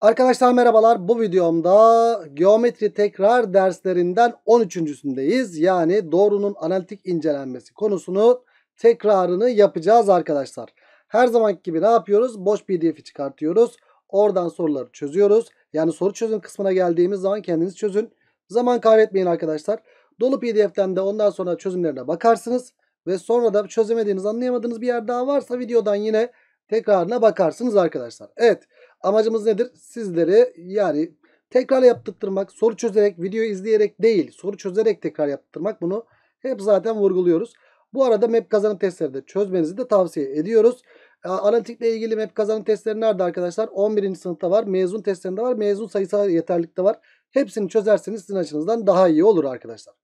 Arkadaşlar merhabalar. Bu videomda geometri tekrar derslerinden 13.sündeyiz. Yani doğrunun analitik incelenmesi konusunu tekrarını yapacağız arkadaşlar. Her zamanki gibi ne yapıyoruz? Boş pdf'i çıkartıyoruz. Oradan soruları çözüyoruz. Yani soru çözüm kısmına geldiğimiz zaman kendiniz çözün. Zaman kaybetmeyin arkadaşlar. Dolu pdf'ten de ondan sonra çözümlerine bakarsınız. Ve sonra da çözemediğiniz anlayamadığınız bir yer daha varsa videodan yine tekrarına bakarsınız arkadaşlar. Evet. Amacımız nedir? Sizleri yani tekrar yaptırtmak, soru çözerek, video izleyerek değil, soru çözerek tekrar yaptırmak bunu hep zaten vurguluyoruz. Bu arada map kazanım testleri de çözmenizi de tavsiye ediyoruz. Ee, analitikle ilgili map kazanım testleri nerede arkadaşlar? 11. sınıfta var, mezun testlerinde var, mezun sayısal yeterlikte var. Hepsini çözerseniz sizin açınızdan daha iyi olur arkadaşlar.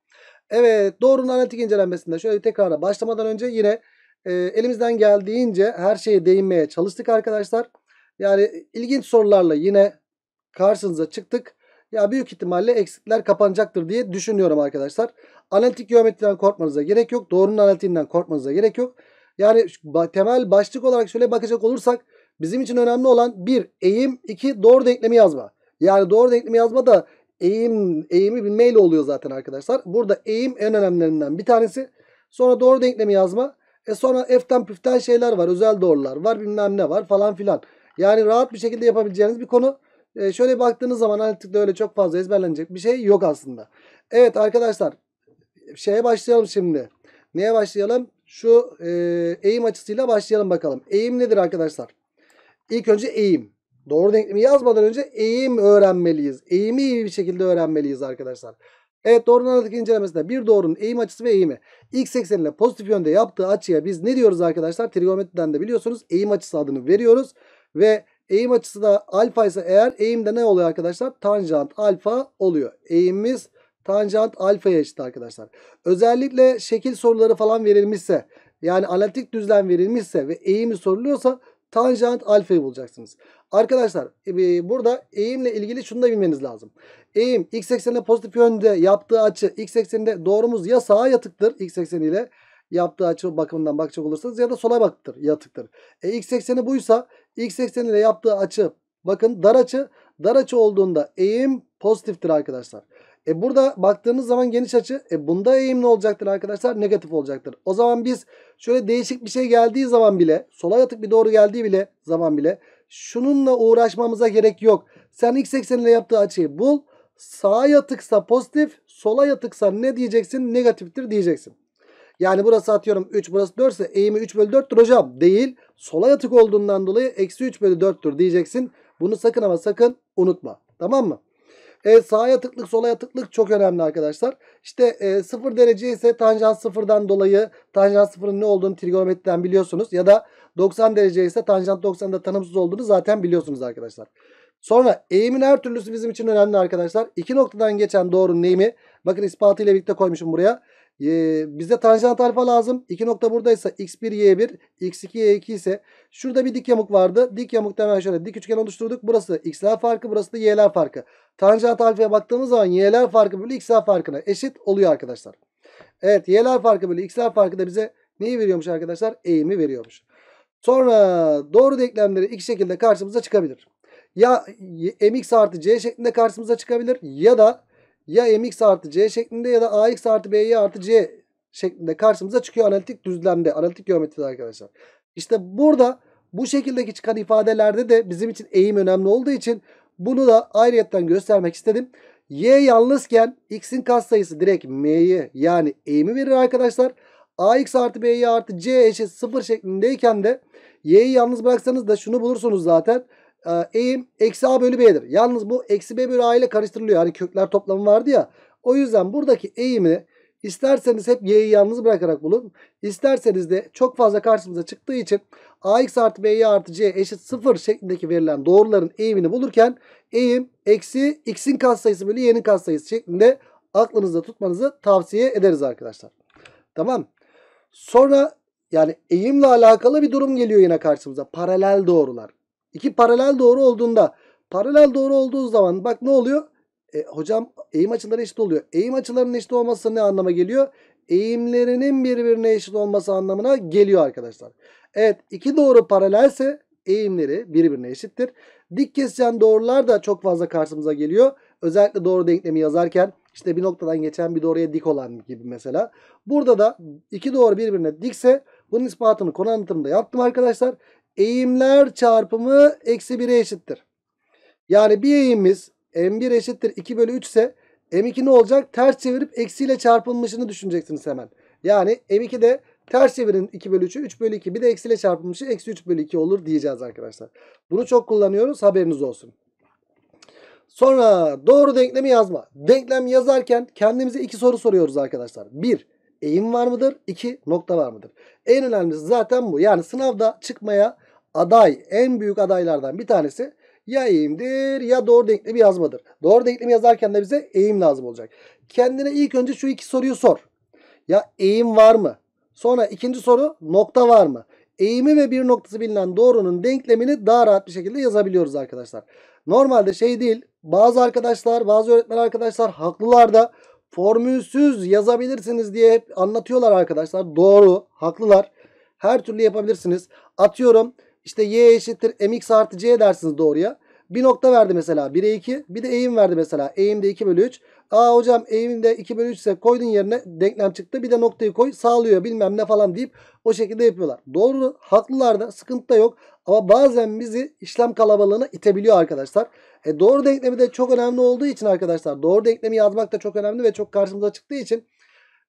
Evet doğrunun analitik incelenmesinde şöyle tekrara başlamadan önce yine e, elimizden geldiğince her şeye değinmeye çalıştık arkadaşlar. Yani ilginç sorularla yine karşınıza çıktık. Ya büyük ihtimalle eksikler kapanacaktır diye düşünüyorum arkadaşlar. Analitik geometriden korkmanıza gerek yok. Doğrunun analitiğinden korkmanıza gerek yok. Yani temel başlık olarak şöyle bakacak olursak bizim için önemli olan bir eğim, iki doğru denklemi yazma. Yani doğru denklemi yazma da eğim eğimi bilmeyle oluyor zaten arkadaşlar. Burada eğim en önemlilerinden bir tanesi. Sonra doğru denklemi yazma. E sonra F'ten püften şeyler var. Özel doğrular var bilmem ne var falan filan. Yani rahat bir şekilde yapabileceğiniz bir konu. E, şöyle baktığınız zaman analitikte hani öyle çok fazla ezberlenecek bir şey yok aslında. Evet arkadaşlar şeye başlayalım şimdi. Neye başlayalım? Şu e, eğim açısıyla başlayalım bakalım. Eğim nedir arkadaşlar? İlk önce eğim. Doğru denklemi yazmadan önce eğim öğrenmeliyiz. Eğimi iyi bir şekilde öğrenmeliyiz arkadaşlar. Evet doğru analitik incelemesinde bir doğrunun eğim açısı ve eğimi x ekseniyle pozitif yönde yaptığı açıya biz ne diyoruz arkadaşlar? Trigonometriden de biliyorsunuz eğim açısı adını veriyoruz. Ve eğim açısı da alfa ise eğer eğim de ne oluyor arkadaşlar? Tanjant alfa oluyor. Eğimimiz tanjant alfaya eşit arkadaşlar. Özellikle şekil soruları falan verilmişse yani analitik düzlem verilmişse ve eğimi soruluyorsa tanjant alfayı bulacaksınız. Arkadaşlar e, burada eğimle ilgili şunu da bilmeniz lazım. Eğim x eksenine pozitif yönde yaptığı açı x ekseninde doğrumuz ya sağa yatıktır x ekseniyle yaptığı açı bakımından bakacak olursanız ya da sola baktır, yatıktır. E, x ekseni buysa x ekseniyle yaptığı açı bakın dar açı dar açı olduğunda eğim pozitiftir arkadaşlar. E burada baktığınız zaman geniş açı e bunda eğim ne olacaktır arkadaşlar? Negatif olacaktır. O zaman biz şöyle değişik bir şey geldiği zaman bile sola yatık bir doğru geldiği bile zaman bile şununla uğraşmamıza gerek yok. Sen x ekseniyle yaptığı açıyı bul. Sağa yatıksa pozitif, sola yatıksa ne diyeceksin? Negatiftir diyeceksin. Yani burası atıyorum 3 burası 4 ise eğimi 3 bölü 4'tür hocam. Değil. Sola yatık olduğundan dolayı eksi 3 bölü 4'tür diyeceksin. Bunu sakın ama sakın unutma. Tamam mı? E, sağa yatıklık sola yatıklık çok önemli arkadaşlar. İşte e, 0 derece ise tanjant 0'dan dolayı tanjant sıfırın ne olduğunu trigonometriden biliyorsunuz. Ya da 90 derece ise tanjant 90'da tanımsız olduğunu zaten biliyorsunuz arkadaşlar. Sonra eğimin her türlüsü bizim için önemli arkadaşlar. İki noktadan geçen doğrunun eğimi bakın ispatı ile birlikte koymuşum buraya. E, ee, bize tanjant alfa lazım. İki nokta buradaysa x1 y1 x2 y2 ise şurada bir dik yamuk vardı. Dik yamuk hemen şöyle dik üçgen oluşturduk. Burası x'ler farkı burası da y'ler farkı. Tanjant alfaya baktığımız zaman y'ler farkı bölü x'ler farkına eşit oluyor arkadaşlar. Evet y'ler farkı bölü x'ler farkı da bize neyi veriyormuş arkadaşlar? Eğimi veriyormuş. Sonra doğru denklemleri iki şekilde karşımıza çıkabilir. Ya mx artı c şeklinde karşımıza çıkabilir ya da ya mx artı c şeklinde ya da ax artı by artı c şeklinde karşımıza çıkıyor analitik düzlemde. Analitik geometride arkadaşlar. İşte burada bu şekildeki çıkan ifadelerde de bizim için eğim önemli olduğu için bunu da ayrıyetten göstermek istedim. Y yalnızken x'in katsayısı direkt m'yi yani eğimi verir arkadaşlar. ax artı b'yi artı c eşit 0 şeklindeyken de y'yi yalnız bıraksanız da şunu bulursunuz zaten. E, eğim eksi a bölü b'dir. Yalnız bu eksi b bölü a ile karıştırılıyor. Hani kökler toplamı vardı ya. O yüzden buradaki eğimi isterseniz hep y'yi yalnız bırakarak bulun. İsterseniz de çok fazla karşımıza çıktığı için ax artı b artı c eşit 0 şeklindeki verilen doğruların eğimini bulurken eğim eksi x'in katsayısı bölü y'nin katsayısı şeklinde aklınızda tutmanızı tavsiye ederiz arkadaşlar. Tamam. Sonra yani eğimle alakalı bir durum geliyor yine karşımıza. Paralel doğrular. İki paralel doğru olduğunda paralel doğru olduğu zaman bak ne oluyor? E, hocam eğim açıları eşit oluyor. Eğim açılarının eşit olması ne anlama geliyor? Eğimlerinin birbirine eşit olması anlamına geliyor arkadaşlar. Evet iki doğru paralelse eğimleri birbirine eşittir. Dik kesişen doğrular da çok fazla karşımıza geliyor. Özellikle doğru denklemi yazarken işte bir noktadan geçen bir doğruya dik olan gibi mesela. Burada da iki doğru birbirine dikse bunun ispatını konu anlatımında yaptım arkadaşlar eğimler çarpımı eksi 1'e eşittir. Yani bir eğimimiz m1 eşittir 2 bölü 3 ise m2 ne olacak? Ters çevirip eksiyle çarpılmışını düşüneceksiniz hemen. Yani m2 de ters çevirin 2 bölü 3'ü 3 bölü 2 bir de eksiyle çarpılmışı eksi 3 bölü 2 olur diyeceğiz arkadaşlar. Bunu çok kullanıyoruz haberiniz olsun. Sonra doğru denklemi yazma. Denklem yazarken kendimize iki soru soruyoruz arkadaşlar. Bir, eğim var mıdır? İki, nokta var mıdır? En önemlisi zaten bu. Yani sınavda çıkmaya aday, en büyük adaylardan bir tanesi ya eğimdir ya doğru denklemi yazmadır. Doğru denklemi yazarken de bize eğim lazım olacak. Kendine ilk önce şu iki soruyu sor. Ya eğim var mı? Sonra ikinci soru nokta var mı? Eğimi ve bir noktası bilinen doğrunun denklemini daha rahat bir şekilde yazabiliyoruz arkadaşlar. Normalde şey değil bazı arkadaşlar bazı öğretmen arkadaşlar haklılar da formülsüz yazabilirsiniz diye hep anlatıyorlar arkadaşlar. Doğru haklılar her türlü yapabilirsiniz. Atıyorum işte y eşittir mx artı c dersiniz doğruya. Bir nokta verdi mesela 1'e 2. Bir de eğim verdi mesela. eğim de 2 bölü 3. Aa hocam eğim de 2 bölü 3 ise koydun yerine denklem çıktı. Bir de noktayı koy sağlıyor bilmem ne falan deyip o şekilde yapıyorlar. Doğru haklılar da sıkıntı da yok. Ama bazen bizi işlem kalabalığına itebiliyor arkadaşlar. E doğru denklemi de çok önemli olduğu için arkadaşlar. Doğru denklemi yazmak da çok önemli ve çok karşımıza çıktığı için.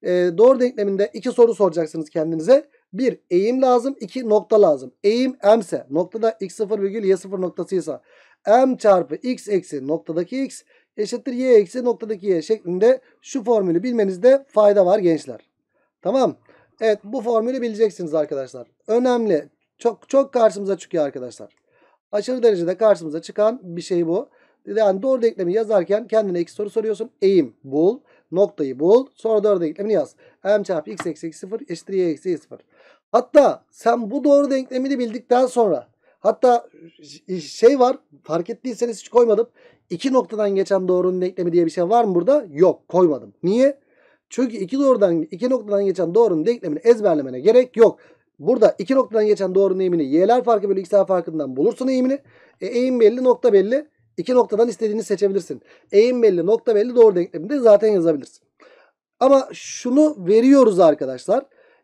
E, doğru denkleminde iki soru soracaksınız kendinize. Bir eğim lazım. iki nokta lazım. Eğim m ise noktada x0 virgül y0 noktasıysa m çarpı x eksi noktadaki x eşittir y eksi noktadaki y şeklinde şu formülü bilmenizde fayda var gençler. Tamam. Evet bu formülü bileceksiniz arkadaşlar. Önemli. Çok çok karşımıza çıkıyor arkadaşlar. Aşırı derecede karşımıza çıkan bir şey bu. Yani doğru denklemi yazarken kendine x soru soruyorsun. Eğim bul. Noktayı bul. Sonra doğru denklemini yaz. m çarpı x eksi 0 eşittir y eksi 0. Hatta sen bu doğru denklemini bildikten sonra hatta şey var fark ettiyseniz hiç koymadım. İki noktadan geçen doğrunun denklemi diye bir şey var mı burada? Yok koymadım. Niye? Çünkü iki doğrudan iki noktadan geçen doğrunun denklemini ezberlemene gerek yok. Burada iki noktadan geçen doğrunun eğimini y'ler farkı bölü x'ler farkından bulursun eğimini. E, eğim belli nokta belli. İki noktadan istediğini seçebilirsin. Eğim belli nokta belli doğru denkleminde zaten yazabilirsin. Ama şunu veriyoruz arkadaşlar.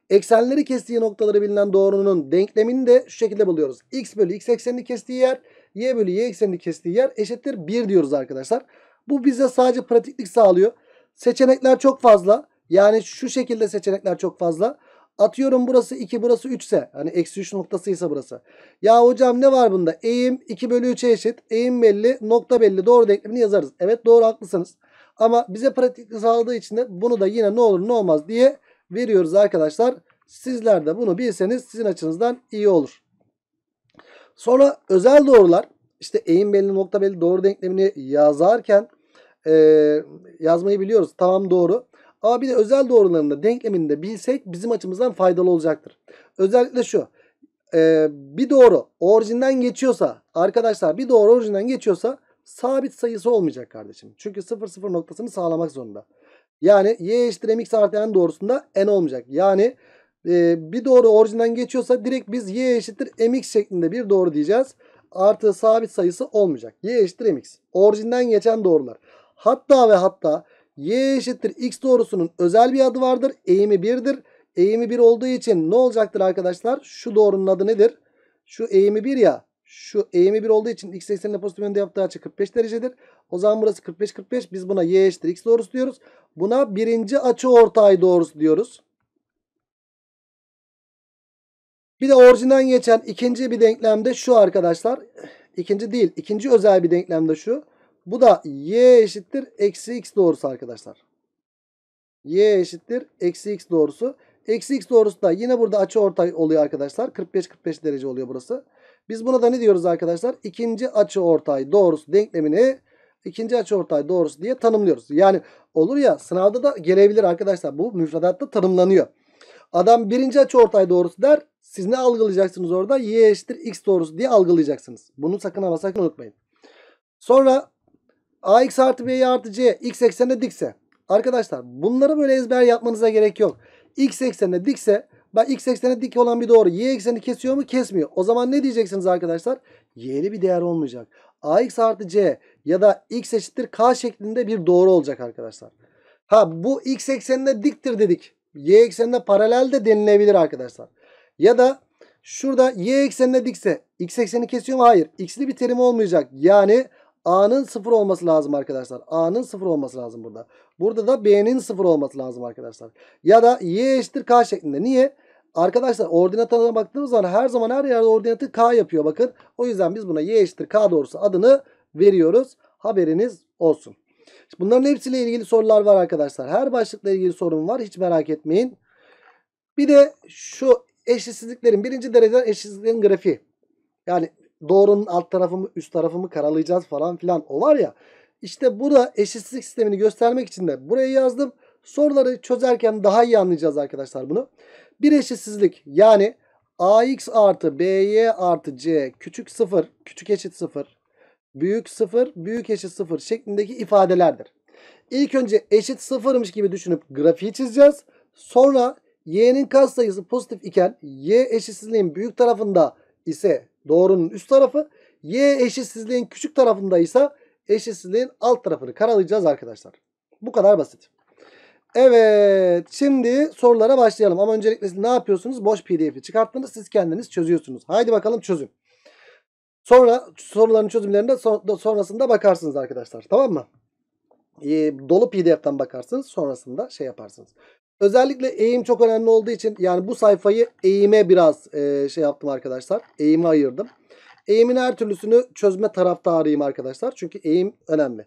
Eksenleri kestiği noktaları bilinen doğrunun denklemini de şu şekilde buluyoruz. X bölü X eksenini kestiği yer, Y bölü Y eksenini kestiği yer eşittir 1 diyoruz arkadaşlar. Bu bize sadece pratiklik sağlıyor. Seçenekler çok fazla. Yani şu şekilde seçenekler çok fazla. Atıyorum burası 2 burası 3 ise hani eksi 3 noktasıysa burası. Ya hocam ne var bunda? Eğim 2 bölü 3'e eşit. Eğim belli nokta belli doğru denklemini yazarız. Evet doğru haklısınız. Ama bize pratiklik sağladığı için de bunu da yine ne olur ne olmaz diye veriyoruz arkadaşlar. Sizler de bunu bilseniz sizin açınızdan iyi olur. Sonra özel doğrular işte eğim belli nokta belli doğru denklemini yazarken e, yazmayı biliyoruz. Tamam doğru. Ama bir de özel doğrularında denklemini de bilsek bizim açımızdan faydalı olacaktır. Özellikle şu. E, bir doğru orijinden geçiyorsa arkadaşlar bir doğru orijinden geçiyorsa sabit sayısı olmayacak kardeşim. Çünkü sıfır sıfır noktasını sağlamak zorunda. Yani y eşittir mx artı n doğrusunda n olmayacak. Yani e, bir doğru orijinden geçiyorsa direkt biz y eşittir mx şeklinde bir doğru diyeceğiz. Artı sabit sayısı olmayacak. y eşittir mx. Orijinden geçen doğrular. Hatta ve hatta y eşittir x doğrusunun özel bir adı vardır. Eğimi 1'dir. Eğimi 1 olduğu için ne olacaktır arkadaşlar? Şu doğrunun adı nedir? Şu eğimi 1 ya. Şu eğimi 1 olduğu için x ekseninde pozitif yönde yaptığı açı 45 derecedir. O zaman burası 45-45. Biz buna y eşittir x doğrusu diyoruz. Buna birinci açı ortay doğrusu diyoruz. Bir de orijinden geçen ikinci bir denklemde şu arkadaşlar. İkinci değil. ikinci özel bir denklemde şu. Bu da y eşittir eksi x doğrusu arkadaşlar. y eşittir eksi x doğrusu. Eksi x doğrusu da yine burada açı ortay oluyor arkadaşlar. 45-45 derece oluyor burası. Biz buna da ne diyoruz arkadaşlar? İkinci açı ortay doğrusu denklemini ikinci açı ortay doğrusu diye tanımlıyoruz. Yani olur ya sınavda da gelebilir arkadaşlar. Bu müfredatta tanımlanıyor. Adam birinci açı ortay doğrusu der. Siz ne algılayacaksınız orada? Y eşittir x doğrusu diye algılayacaksınız. Bunu sakın ama sakın unutmayın. Sonra ax artı b artı c x eksende dikse. Arkadaşlar bunları böyle ezber yapmanıza gerek yok. x eksende dikse Bak x ekseni dik olan bir doğru. Y ekseni kesiyor mu? Kesmiyor. O zaman ne diyeceksiniz arkadaşlar? Y'li bir değer olmayacak. AX artı C ya da x eşittir k şeklinde bir doğru olacak arkadaşlar. Ha bu x eksenine diktir dedik. Y eksenine paralel de denilebilir arkadaşlar. Ya da şurada y eksenine dikse x ekseni kesiyor mu? Hayır. X'li bir terim olmayacak. Yani A'nın sıfır olması lazım arkadaşlar. A'nın sıfır olması lazım burada. Burada da B'nin sıfır olması lazım arkadaşlar. Ya da Y eşittir K şeklinde. Niye? Arkadaşlar ordinatına baktığımız zaman her zaman her yerde ordinatı K yapıyor bakın. O yüzden biz buna Y eşittir K doğrusu adını veriyoruz. Haberiniz olsun. Bunların hepsiyle ilgili sorular var arkadaşlar. Her başlıkla ilgili sorun var. Hiç merak etmeyin. Bir de şu eşitsizliklerin birinci dereceden eşitsizliklerin grafiği. Yani doğrunun alt tarafımı üst tarafımı karalayacağız falan filan o var ya. İşte burada eşitsizlik sistemini göstermek için de buraya yazdım. Soruları çözerken daha iyi anlayacağız arkadaşlar bunu. Bir eşitsizlik yani ax artı by artı c küçük sıfır küçük eşit sıfır büyük sıfır büyük eşit sıfır şeklindeki ifadelerdir. İlk önce eşit sıfırmış gibi düşünüp grafiği çizeceğiz. Sonra y'nin katsayısı pozitif iken y eşitsizliğin büyük tarafında ise doğrunun üst tarafı. Y eşitsizliğin küçük tarafındaysa eşitsizliğin alt tarafını karalayacağız arkadaşlar. Bu kadar basit. Evet şimdi sorulara başlayalım. Ama öncelikle siz ne yapıyorsunuz? Boş pdf'i çıkarttınız. Siz kendiniz çözüyorsunuz. Haydi bakalım çözün. Sonra soruların çözümlerinde sonrasında bakarsınız arkadaşlar. Tamam mı? Ee, dolu PDF'ten bakarsınız. Sonrasında şey yaparsınız. Özellikle eğim çok önemli olduğu için yani bu sayfayı eğime biraz e, şey yaptım arkadaşlar. Eğime ayırdım. Eğimin her türlüsünü çözme taraftarıyım arkadaşlar. Çünkü eğim önemli.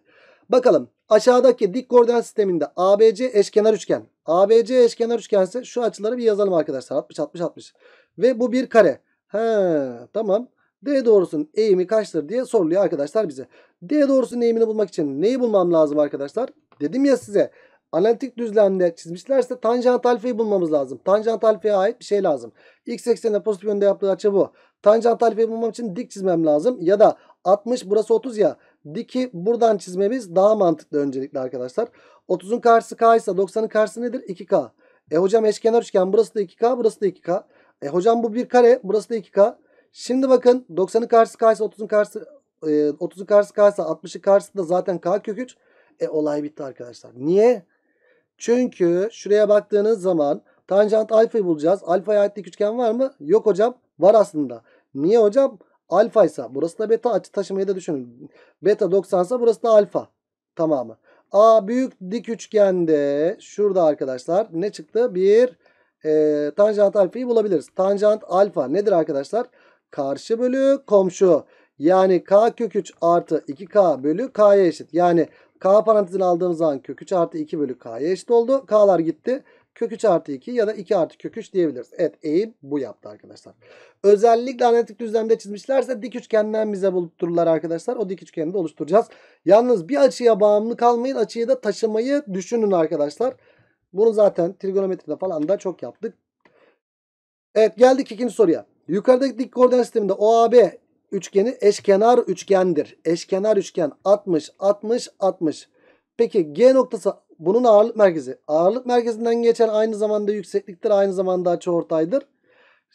Bakalım aşağıdaki dik koordinat sisteminde ABC eşkenar üçgen. ABC eşkenar üçgense şu açıları bir yazalım arkadaşlar. 60 60 60. Ve bu bir kare. He tamam. D doğrusunun eğimi kaçtır diye soruluyor arkadaşlar bize. D doğrusunun eğimini bulmak için neyi bulmam lazım arkadaşlar? Dedim ya size analitik düzlemde çizmişlerse tanjant alfayı bulmamız lazım. Tanjant alfaya ait bir şey lazım. X eksenine pozitif yönde yaptığı açı bu. Tanjant alfayı bulmam için dik çizmem lazım. Ya da 60 burası 30 ya. Diki buradan çizmemiz daha mantıklı öncelikle arkadaşlar. 30'un karşısı K ise 90'ın karşısı nedir? 2K. E hocam eşkenar üçgen burası da 2K burası da 2K. E hocam bu bir kare burası da 2K. Şimdi bakın 90'ın karşısı K ise 30'un karşısı 30'un e, karşısı K ise 60'ın karşısı da zaten K kök 3. E olay bitti arkadaşlar. Niye? Çünkü şuraya baktığınız zaman tanjant alfayı bulacağız. Alfaya ait dik üçgen var mı? Yok hocam. Var aslında. Niye hocam? Alfa ise burası da beta açı taşımayı da düşünün. Beta 90 ise burası da alfa tamamı. A büyük dik üçgende şurada arkadaşlar ne çıktı? Bir e, tanjant alfayı bulabiliriz. Tanjant alfa nedir arkadaşlar? Karşı bölü komşu. Yani k kök 3 artı 2k bölü k'ya eşit. Yani K parantezini aldığımız zaman kök 3 artı 2 bölü K'ya eşit oldu. K'lar gitti. Kök 3 artı 2 ya da 2 artı kök 3 diyebiliriz. Evet eğim bu yaptı arkadaşlar. Özellikle analitik düzlemde çizmişlerse dik üçgenden bize buluttururlar arkadaşlar. O dik üçgeni de oluşturacağız. Yalnız bir açıya bağımlı kalmayın. Açıyı da taşımayı düşünün arkadaşlar. Bunu zaten trigonometride falan da çok yaptık. Evet geldik ikinci soruya. Yukarıdaki dik koordinat sisteminde OAB üçgeni eşkenar üçgendir. Eşkenar üçgen 60, 60, 60. Peki G noktası bunun ağırlık merkezi. Ağırlık merkezinden geçen aynı zamanda yüksekliktir. Aynı zamanda açıortaydır.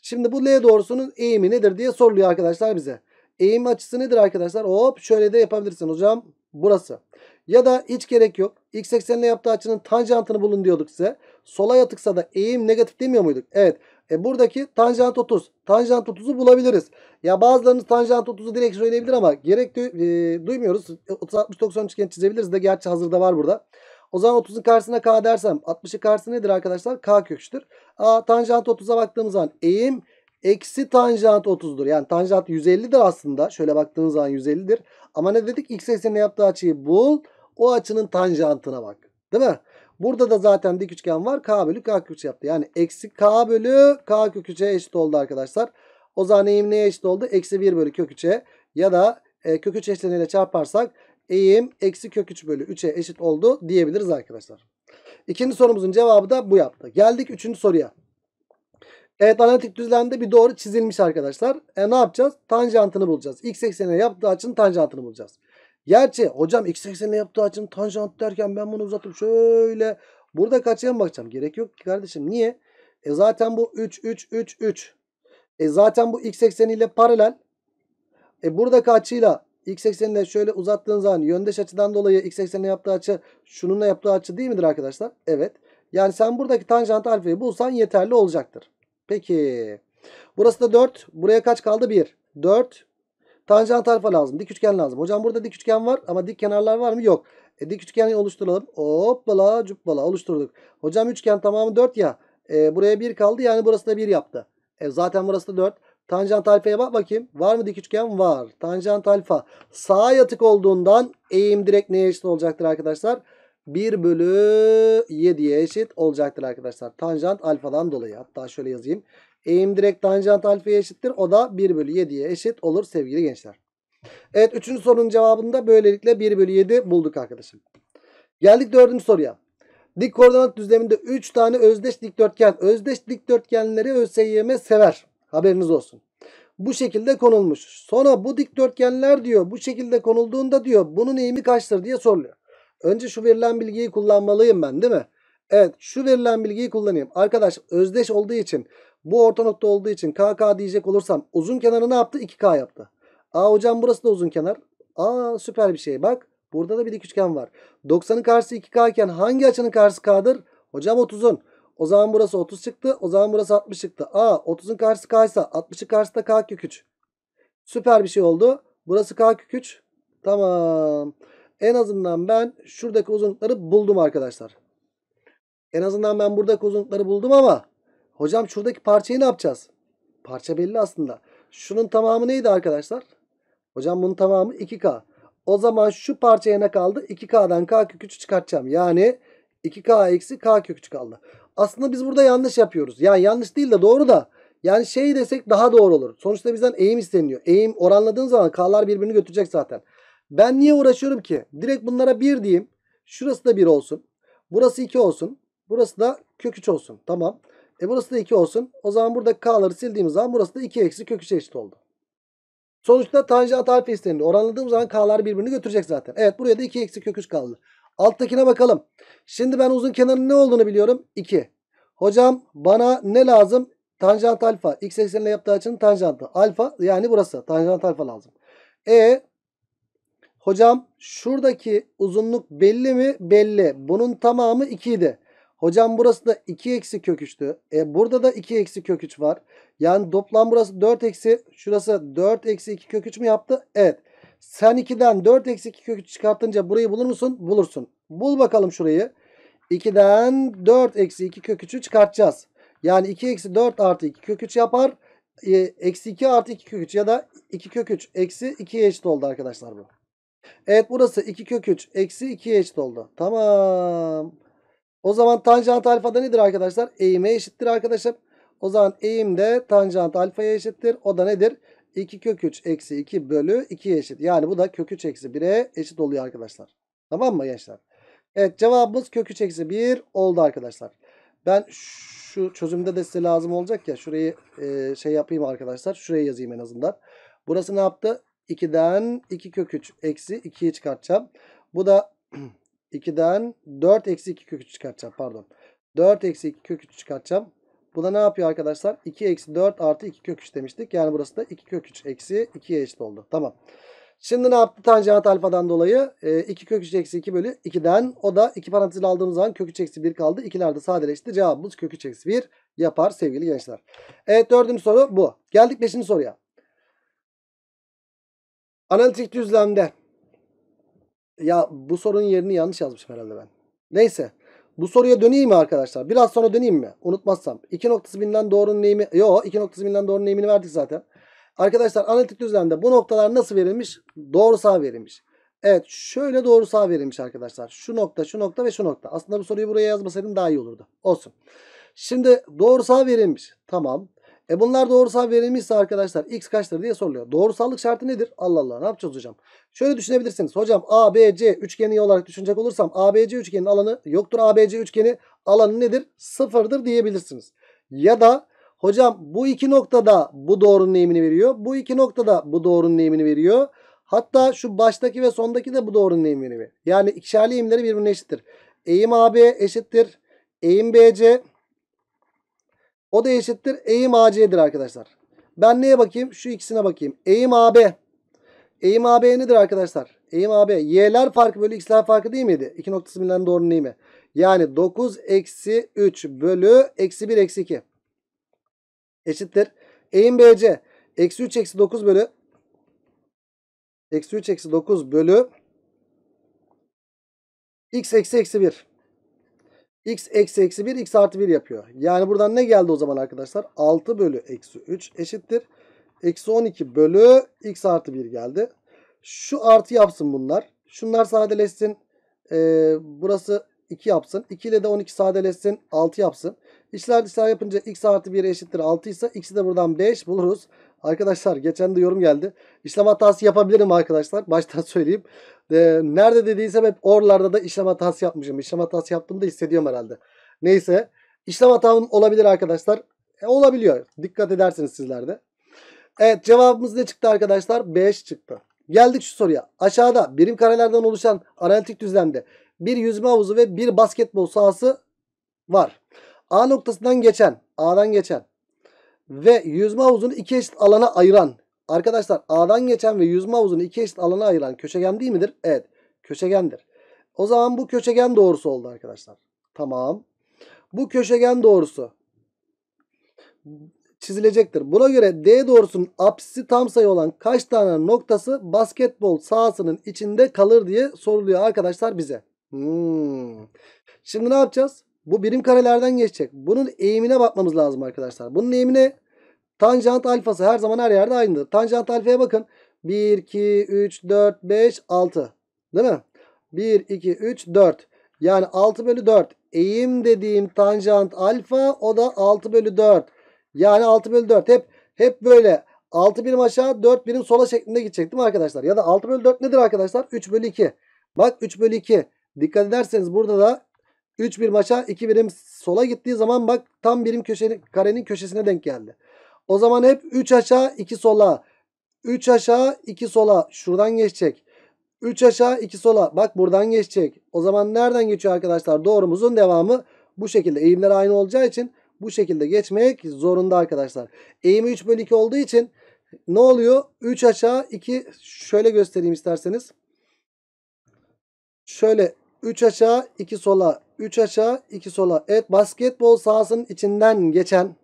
Şimdi bu L doğrusunun eğimi nedir diye soruluyor arkadaşlar bize. Eğim açısı nedir arkadaşlar? Hop şöyle de yapabilirsin hocam. Burası. Ya da hiç gerek yok. X eksenine yaptığı açının tanjantını bulun diyorduk size. Sola yatıksa da eğim negatif demiyor muyduk? Evet. E buradaki tanjant 30. Tanjant 30'u bulabiliriz. Ya bazılarınız tanjant 30'u direkt söyleyebilir ama gerek du e, duymuyoruz. 30-60-90 e, üçgen çizebiliriz de gerçi hazırda var burada. O zaman 30'un karşısına k dersem 60'ın karşısı nedir arkadaşlar? K köküçtür. A, tanjant 30'a baktığımız zaman eğim eksi tanjant 30'dur. Yani tanjant 150'dir aslında. Şöyle baktığınız zaman 150'dir. Ama ne dedik? X eksenine yaptığı açıyı bul. O açının tanjantına bak. Değil mi? Burada da zaten dik üçgen var. K bölü K kök 3 yaptı. Yani eksi K bölü K kök 3'e eşit oldu arkadaşlar. O zaman eğim neye eşit oldu? Eksi 1 bölü kök 3'e ya da e, kök 3 eşleniyle çarparsak eğim eksi kök 3 bölü 3'e eşit oldu diyebiliriz arkadaşlar. İkinci sorumuzun cevabı da bu yaptı. Geldik üçüncü soruya. Evet analitik düzlemde bir doğru çizilmiş arkadaşlar. E, ne yapacağız? Tanjantını bulacağız. X eksenine yaptığı açının tanjantını bulacağız. Gerçi hocam x80 yaptığı açım tanjant derken ben bunu uzatıp şöyle burada kaçıya mı bakacağım? Gerek yok ki kardeşim. Niye? E zaten bu 3 3 3 3. E zaten bu x80 ile paralel. E buradaki açıyla x80 ile şöyle uzattığın zaman yöndeş açıdan dolayı x80 yaptığı açı şununla yaptığı açı değil midir arkadaşlar? Evet. Yani sen buradaki tanjant alfayı bulsan yeterli olacaktır. Peki. Burası da 4. Buraya kaç kaldı? 1. 4. Tanjant alfa lazım. Dik üçgen lazım. Hocam burada dik üçgen var ama dik kenarlar var mı? Yok. E, dik üçgeni oluşturalım. Hoppala cuppala oluşturduk. Hocam üçgen tamamı 4 ya. E, buraya 1 kaldı yani burası da 1 yaptı. E, zaten burası da 4. Tanjant alfaya bak bakayım. Var mı dik üçgen? Var. Tanjant alfa sağa yatık olduğundan eğim direkt neye eşit olacaktır arkadaşlar? 1 bölü 7'ye eşit olacaktır arkadaşlar. Tanjant alfadan dolayı. Hatta şöyle yazayım. Eğim direkt tanjant alfaya eşittir. O da 1 bölü 7'ye eşit olur sevgili gençler. Evet 3. sorunun cevabında böylelikle 1 bölü 7 bulduk arkadaşım. Geldik 4. soruya. Dik koordinat düzleminde 3 tane özdeş dikdörtgen. Özdeş dikdörtgenleri ÖSYM sever. Haberiniz olsun. Bu şekilde konulmuş. Sonra bu dikdörtgenler diyor bu şekilde konulduğunda diyor bunun eğimi kaçtır diye soruluyor. Önce şu verilen bilgiyi kullanmalıyım ben değil mi? Evet şu verilen bilgiyi kullanayım. Arkadaş özdeş olduğu için bu orta nokta olduğu için KK diyecek olursam uzun kenarı ne yaptı? 2K yaptı. Aa hocam burası da uzun kenar. Aa süper bir şey bak. Burada da bir dik üçgen var. 90'ın karşısı 2K iken hangi açının karşısı K'dır? Hocam 30'un. O zaman burası 30 çıktı. O zaman burası 60 çıktı. Aa 30'un karşısı K ise 60'ın karşısı da K kök 3. Süper bir şey oldu. Burası K kök 3. Tamam. En azından ben şuradaki uzunlukları buldum arkadaşlar. En azından ben buradaki uzunlukları buldum ama Hocam şuradaki parçayı ne yapacağız? Parça belli aslında. Şunun tamamı neydi arkadaşlar? Hocam bunun tamamı 2K. O zaman şu parçaya ne kaldı? 2K'dan K kök 3'ü çıkartacağım. Yani 2K eksi K kök 3 kaldı. Aslında biz burada yanlış yapıyoruz. Yani yanlış değil de doğru da. Yani şey desek daha doğru olur. Sonuçta bizden eğim isteniyor. Eğim oranladığın zaman K'lar birbirini götürecek zaten. Ben niye uğraşıyorum ki? Direkt bunlara 1 diyeyim. Şurası da 1 olsun. Burası 2 olsun. Burası da kök 3 olsun. Tamam. E burası da 2 olsun. O zaman burada k'ları sildiğimiz zaman burası da 2 eksi kök eşit oldu. Sonuçta tanjant alfa istenildi. Oranladığım zaman k'lar birbirini götürecek zaten. Evet buraya da 2 eksi kök kaldı. Alttakine bakalım. Şimdi ben uzun kenarın ne olduğunu biliyorum. 2. Hocam bana ne lazım? Tanjant alfa. X eksenine yaptığı açının tanjantı. Alfa yani burası. Tanjant alfa lazım. E hocam şuradaki uzunluk belli mi? Belli. Bunun tamamı 2 idi. Hocam burası da 2 eksi kök 3'tü. E burada da 2 eksi kök 3 var. Yani toplam burası 4 eksi şurası 4 eksi 2 kök 3 mü yaptı? Evet. Sen 2'den 4 eksi 2 kök 3 çıkartınca burayı bulur musun? Bulursun. Bul bakalım şurayı. 2'den 4 eksi 2 kök 3'ü çıkartacağız. Yani 2 eksi 4 artı 2 kök 3 yapar. E, eksi 2 artı 2 kök 3 ya da 2 kök 3 eksi 2'ye eşit oldu arkadaşlar bu. Evet burası 2 kök 3 eksi 2'ye eşit oldu. Tamam. O zaman tanjant alfa da nedir arkadaşlar? Eğime eşittir arkadaşım. O zaman eğim de tanjant alfaya eşittir. O da nedir? 2 kök 3 eksi 2 bölü 2 eşit. Yani bu da kök 3 eksi 1'e eşit oluyor arkadaşlar. Tamam mı gençler? Evet cevabımız kök 3 eksi 1 oldu arkadaşlar. Ben şu çözümde de size lazım olacak ya. Şurayı e, şey yapayım arkadaşlar. Şuraya yazayım en azından. Burası ne yaptı? 2'den 2 kök 3 eksi 2'yi çıkartacağım. Bu da 2'den 4 eksi 2 kökü çıkartacağım. Pardon. 4 eksi 2 kökü çıkartacağım. Bu da ne yapıyor arkadaşlar? 2 eksi 4 artı 2 kök 3 demiştik. Yani burası da 2 kök 3 eksi 2'ye eşit oldu. Tamam. Şimdi ne yaptı tanjant alfadan dolayı? E, 2 kök 3 eksi 2 bölü 2'den. O da 2 parantezle aldığımız zaman kök 3 eksi 1 kaldı. İkiler de sadeleşti. Cevabımız kök 3 eksi 1 yapar sevgili gençler. Evet dördüncü soru bu. Geldik beşinci soruya. Analitik düzlemde ya bu sorunun yerini yanlış yazmışım herhalde ben. Neyse. Bu soruya döneyim mi arkadaşlar? Biraz sonra döneyim mi? Unutmazsam. 2 noktası bilinen doğrunun Yo 2 noktası doğru doğrunun verdik zaten. Arkadaşlar analitik düzlemde bu noktalar nasıl verilmiş? Doğru sağ verilmiş. Evet şöyle doğru sağ verilmiş arkadaşlar. Şu nokta, şu nokta ve şu nokta. Aslında bu soruyu buraya yazmasaydım daha iyi olurdu. Olsun. Şimdi doğru sağ verilmiş. Tamam. E bunlar doğrusal verilmişse arkadaşlar x kaçtır diye soruluyor. Doğrusallık şartı nedir? Allah Allah ne yapacağız hocam? Şöyle düşünebilirsiniz. Hocam ABC üçgeni olarak düşünecek olursam ABC üçgenin alanı yoktur. ABC üçgeni alanı nedir? Sıfırdır diyebilirsiniz. Ya da hocam bu iki noktada bu doğrunun eğimini veriyor. Bu iki noktada bu doğrunun eğimini veriyor. Hatta şu baştaki ve sondaki de bu doğrunun eğimini veriyor. Yani ikişerli eğimleri birbirine eşittir. Eğim AB eşittir. Eğim BC eşittir o da eşittir eğim AC'dir arkadaşlar. Ben neye bakayım? Şu ikisine bakayım. Eğim AB. Eğim AB nedir arkadaşlar? Eğim AB. Y'ler farkı bölü X'ler farkı değil miydi? İki noktası bilinen doğru değil mi? Yani 9 eksi 3 bölü eksi 1 eksi 2. Eşittir. Eğim BC. Eksi 3 eksi 9 bölü. Eksi 3 eksi 9 bölü. X eksi eksi 1 x eksi eksi 1 x artı 1 yapıyor. Yani buradan ne geldi o zaman arkadaşlar? 6 bölü eksi 3 eşittir. Eksi 12 bölü x artı 1 geldi. Şu artı yapsın bunlar. Şunlar sadeleşsin. Ee, burası 2 yapsın. 2 ile de 12 sadeleşsin. 6 yapsın. İşler dışlar yapınca x artı 1 eşittir 6 ise x'i de buradan 5 buluruz. Arkadaşlar geçen de yorum geldi. İşlem hatası yapabilirim arkadaşlar. Baştan söyleyeyim. Ee, nerede dediysem hep orlarda da işlem hatası yapmışım. İşlem hatası yaptığımı da hissediyorum herhalde. Neyse. İşlem hatam olabilir arkadaşlar. E, olabiliyor. Dikkat edersiniz sizler de. Evet cevabımız ne çıktı arkadaşlar? 5 çıktı. Geldik şu soruya. Aşağıda birim karelerden oluşan analitik düzlemde bir yüzme havuzu ve bir basketbol sahası var. A noktasından geçen, A'dan geçen ve yüzme havuzunu iki eşit alana ayıran arkadaşlar A'dan geçen ve yüzme havuzunu iki eşit alana ayıran köşegen değil midir? Evet. Köşegendir. O zaman bu köşegen doğrusu oldu arkadaşlar. Tamam. Bu köşegen doğrusu çizilecektir. Buna göre D doğrusunun apsisi tam sayı olan kaç tane noktası basketbol sahasının içinde kalır diye soruluyor arkadaşlar bize. Hmm. Şimdi ne yapacağız? Bu birim karelerden geçecek. Bunun eğimine bakmamız lazım arkadaşlar. Bunun eğimine tanjant alfası her zaman her yerde aynıdır. Tanjant alfaya bakın. 1, 2, 3, 4, 5, 6. Değil mi? 1, 2, 3, 4. Yani 6 bölü 4. Eğim dediğim tanjant alfa o da 6 bölü 4. Yani 6 bölü 4. Hep hep böyle 6 birim aşağı 4 birim sola şeklinde gidecek değil mi arkadaşlar? Ya da 6 bölü 4 nedir arkadaşlar? 3 bölü 2. Bak 3 bölü 2. Dikkat ederseniz burada da 3 bir maça 2 birim sola gittiği zaman bak tam birim köşe, karenin köşesine denk geldi. O zaman hep 3 aşağı 2 sola. 3 aşağı 2 sola. Şuradan geçecek. 3 aşağı 2 sola. Bak buradan geçecek. O zaman nereden geçiyor arkadaşlar? Doğrumuzun devamı bu şekilde. Eğimler aynı olacağı için bu şekilde geçmek zorunda arkadaşlar. Eğimi 3 bölü 2 olduğu için ne oluyor? 3 aşağı 2 şöyle göstereyim isterseniz. Şöyle 3 aşağı 2 sola 3 aşağı 2 sola. Evet basketbol sahasının içinden geçen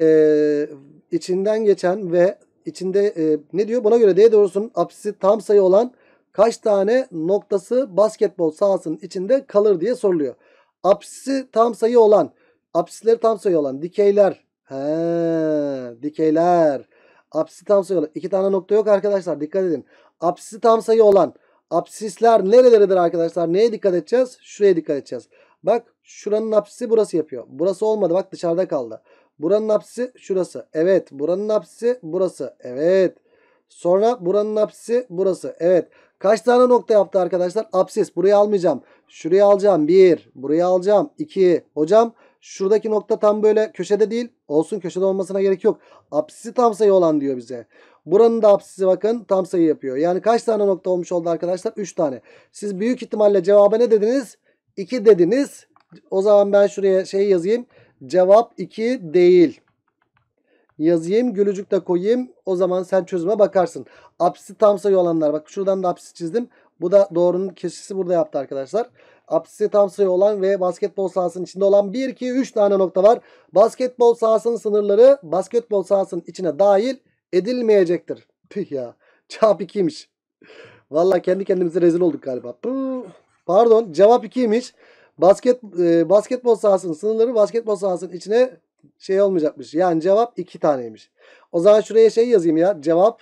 e, içinden geçen ve içinde e, ne diyor? Buna göre D doğrusunun apsisi tam sayı olan kaç tane noktası basketbol sahasının içinde kalır diye soruluyor. Apsisi tam sayı olan, apsisleri tam sayı olan dikeyler. He, dikeyler. Apsisi tam sayı olan. iki tane nokta yok arkadaşlar dikkat edin. Apsisi tam sayı olan Apsisler nerelerdir arkadaşlar? Neye dikkat edeceğiz? Şuraya dikkat edeceğiz. Bak şuranın apsisi burası yapıyor. Burası olmadı bak dışarıda kaldı. Buranın apsisi şurası. Evet. Buranın apsisi burası. Evet. Sonra buranın apsisi burası. Evet. Kaç tane nokta yaptı arkadaşlar? Apsis. Burayı almayacağım. Şurayı alacağım. Bir. Burayı alacağım. İki. Hocam şuradaki nokta tam böyle köşede değil. Olsun köşede olmasına gerek yok. Apsisi tam sayı olan diyor bize. Buranın da apsisi bakın tam sayı yapıyor. Yani kaç tane nokta olmuş oldu arkadaşlar? 3 tane. Siz büyük ihtimalle cevaba ne dediniz? 2 dediniz. O zaman ben şuraya şey yazayım. Cevap 2 değil. Yazayım gülücük de koyayım. O zaman sen çözüme bakarsın. Apsisi tam sayı olanlar. Bak şuradan da apsisi çizdim. Bu da doğrunun keşisi burada yaptı arkadaşlar. Apsisi tam sayı olan ve basketbol sahasının içinde olan 1, 2, 3 tane nokta var. Basketbol sahasının sınırları basketbol sahasının içine dahil edilmeyecektir. Tüh ya. Cevap 2'ymiş. Valla kendi kendimize rezil olduk galiba. Pardon cevap 2'ymiş. Basket, e, basketbol sahasının sınırları basketbol sahasının içine şey olmayacakmış. Yani cevap 2 taneymiş. O zaman şuraya şey yazayım ya. Cevap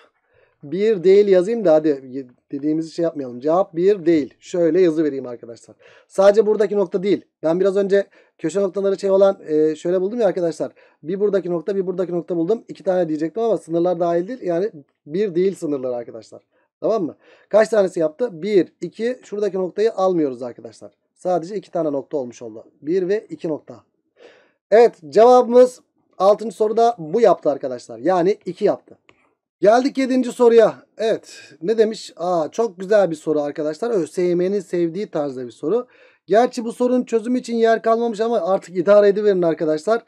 1 değil yazayım da hadi dediğimizi şey yapmayalım. Cevap 1 değil. Şöyle yazı vereyim arkadaşlar. Sadece buradaki nokta değil. Ben biraz önce Köşe noktaları şey olan e, şöyle buldum ya arkadaşlar. Bir buradaki nokta bir buradaki nokta buldum. İki tane diyecektim ama sınırlar dahildir. Yani bir değil sınırlar arkadaşlar. Tamam mı? Kaç tanesi yaptı? Bir, iki. Şuradaki noktayı almıyoruz arkadaşlar. Sadece iki tane nokta olmuş oldu. Bir ve iki nokta. Evet cevabımız altıncı soruda bu yaptı arkadaşlar. Yani iki yaptı. Geldik yedinci soruya. Evet ne demiş? Aa, çok güzel bir soru arkadaşlar. ÖSYM'nin sevdiği tarzda bir soru. Gerçi bu sorunun çözümü için yer kalmamış ama artık idare ediverin arkadaşlar.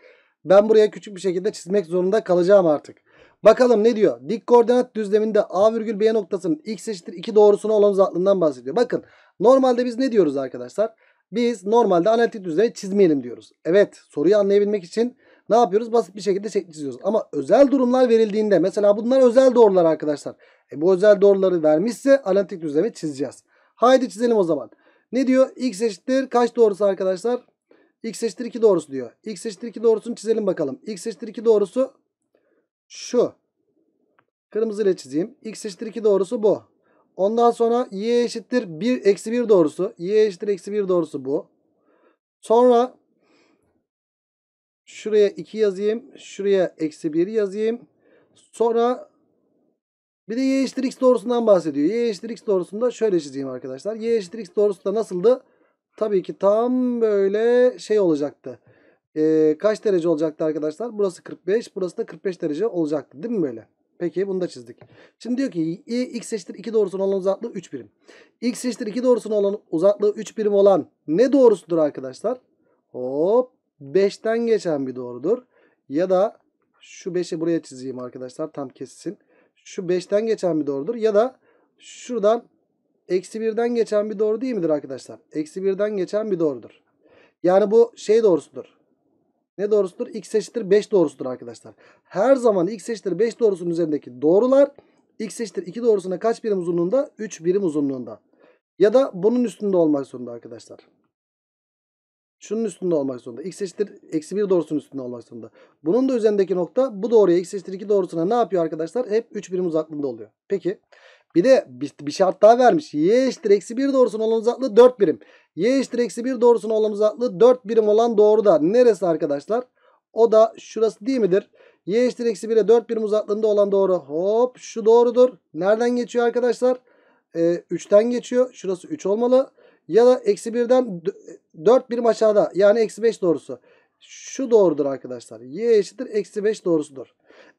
Ben buraya küçük bir şekilde çizmek zorunda kalacağım artık. Bakalım ne diyor? Dik koordinat düzleminde A virgül B noktasının x eşittir 2 doğrusuna olan uzaklığından bahsediyor. Bakın normalde biz ne diyoruz arkadaşlar? Biz normalde analitik düzlemi çizmeyelim diyoruz. Evet soruyu anlayabilmek için ne yapıyoruz? Basit bir şekilde şekli çiziyoruz. Ama özel durumlar verildiğinde mesela bunlar özel doğrular arkadaşlar. E bu özel doğruları vermişse analitik düzlemi çizeceğiz. Haydi çizelim o zaman. Ne diyor? X eşittir kaç doğrusu arkadaşlar? X eşittir 2 doğrusu diyor. X eşittir 2 doğrusunu çizelim bakalım. X eşittir 2 doğrusu şu. Kırmızı ile çizeyim. X eşittir 2 doğrusu bu. Ondan sonra y eşittir 1 eksi 1 doğrusu. y eşittir eksi 1 doğrusu bu. Sonra şuraya 2 yazayım. Şuraya eksi 1 yazayım. Sonra bir de y eşittir x doğrusundan bahsediyor. Y eşittir x doğrusunda şöyle çizeyim arkadaşlar. Y eşittir x doğrusu da nasıldı? Tabii ki tam böyle şey olacaktı. Ee, kaç derece olacaktı arkadaşlar? Burası 45, burası da 45 derece olacaktı değil mi böyle? Peki bunu da çizdik. Şimdi diyor ki x eşittir 2 doğrusunun olan uzaklığı 3 birim. x eşittir 2 doğrusunun olan uzaklığı 3 birim olan ne doğrusudur arkadaşlar? Hop 5'ten geçen bir doğrudur. Ya da şu 5'i buraya çizeyim arkadaşlar tam kessin şu 5'ten geçen bir doğrudur. Ya da şuradan eksi 1'den geçen bir doğru değil midir arkadaşlar? Eksi 1'den geçen bir doğrudur. Yani bu şey doğrusudur. Ne doğrusudur? X eşittir 5 doğrusudur arkadaşlar. Her zaman X eşittir 5 doğrusunun üzerindeki doğrular X eşittir 2 doğrusuna kaç birim uzunluğunda? 3 birim uzunluğunda. Ya da bunun üstünde olmak zorunda arkadaşlar şunun üstünde olmak zorunda. X eşittir eksi 1 doğrusunun üstünde olmak zorunda. Bunun da üzerindeki nokta bu doğruya x eşittir 2 doğrusuna ne yapıyor arkadaşlar? Hep 3 birim uzaklığında oluyor. Peki bir de bir, bir şart daha vermiş. Y eşittir eksi 1 doğrusuna olan uzaklığı 4 birim. Y eşittir eksi 1 doğrusuna olan uzaklığı 4 birim olan doğru da neresi arkadaşlar? O da şurası değil midir? Y eşittir eksi 1'e 4 birim uzaklığında olan doğru. Hop şu doğrudur. Nereden geçiyor arkadaşlar? Ee, 3'ten geçiyor. Şurası 3 olmalı ya da eksi birden 4 birim aşağıda yani eksi 5 doğrusu. Şu doğrudur arkadaşlar. Y eşittir eksi 5 doğrusudur.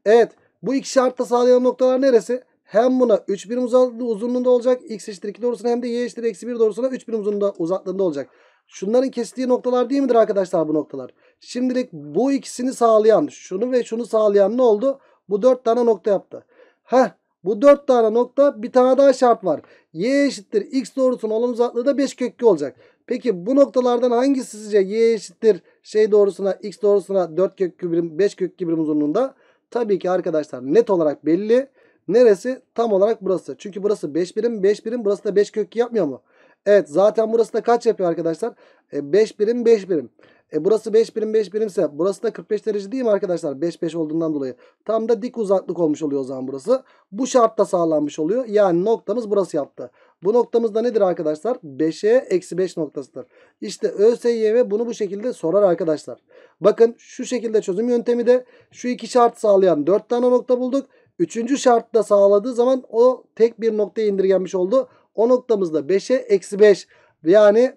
Evet bu iki şartta sağlayan noktalar neresi? Hem buna 3 birim uzunluğunda olacak x eşittir 2 doğrusuna hem de y eşittir eksi 1 doğrusuna 3 birim uzunluğunda, uzaklığında olacak. Şunların kestiği noktalar değil midir arkadaşlar bu noktalar? Şimdilik bu ikisini sağlayan şunu ve şunu sağlayan ne oldu? Bu 4 tane nokta yaptı. Heh bu dört tane nokta bir tane daha şart var. Y eşittir x doğrusunun olan uzaklığı da 5 kökü olacak. Peki bu noktalardan hangisi sizce y eşittir şey doğrusuna x doğrusuna 4 kökü birim 5 kökü birim uzunluğunda? Tabii ki arkadaşlar net olarak belli. Neresi? Tam olarak burası. Çünkü burası 5 birim 5 birim burası da 5 kökü yapmıyor mu? Evet zaten burası da kaç yapıyor arkadaşlar? E, 5 birim 5 birim. E, burası 5 birim 5 birimse burası da 45 derece değil mi arkadaşlar? 5 5 olduğundan dolayı. Tam da dik uzaklık olmuş oluyor o zaman burası. Bu şartta sağlanmış oluyor. Yani noktamız burası yaptı. Bu noktamız da nedir arkadaşlar? 5'e eksi 5 noktasıdır. İşte ÖSYM bunu bu şekilde sorar arkadaşlar. Bakın şu şekilde çözüm yöntemi de şu iki şart sağlayan 4 tane nokta bulduk. Üçüncü şartta sağladığı zaman o tek bir noktaya indirgenmiş oldu. O noktamızda 5'e eksi 5. Yani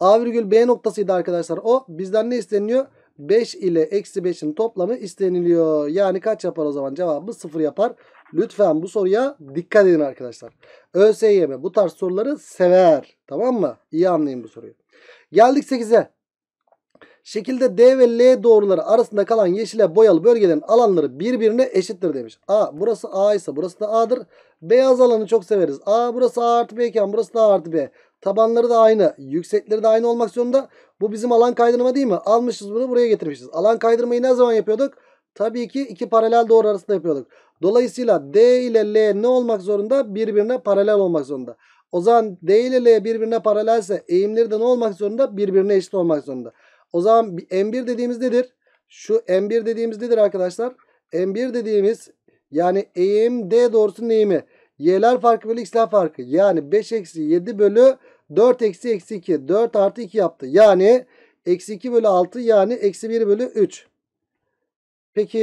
A virgül B noktasıydı arkadaşlar. O bizden ne isteniliyor? 5 ile eksi 5'in toplamı isteniliyor. Yani kaç yapar o zaman? cevabı 0 yapar. Lütfen bu soruya dikkat edin arkadaşlar. ÖSYM e bu tarz soruları sever. Tamam mı? İyi anlayın bu soruyu. Geldik 8'e. Şekilde D ve L doğruları arasında kalan yeşile boyalı bölgelerin alanları birbirine eşittir demiş. A burası A ise burası da A'dır. Beyaz alanı çok severiz. A burası A artı B iken burası da A artı B. Tabanları da aynı. Yüksekleri de aynı olmak zorunda. Bu bizim alan kaydırma değil mi? Almışız bunu buraya getirmişiz. Alan kaydırmayı ne zaman yapıyorduk? Tabii ki iki paralel doğru arasında yapıyorduk. Dolayısıyla D ile L ne olmak zorunda? Birbirine paralel olmak zorunda. O zaman D ile L birbirine paralelse eğimleri de ne olmak zorunda? Birbirine eşit olmak zorunda. O zaman M1 dediğimiz nedir? Şu M1 dediğimiz nedir arkadaşlar? M1 dediğimiz yani EMD doğrusunun eğimi. Y'ler farkı bölü X'ler farkı. Yani 5 eksi 7 bölü 4 eksi eksi 2. 4 artı 2 yaptı. Yani eksi 2 bölü 6 yani eksi 1 bölü 3. Peki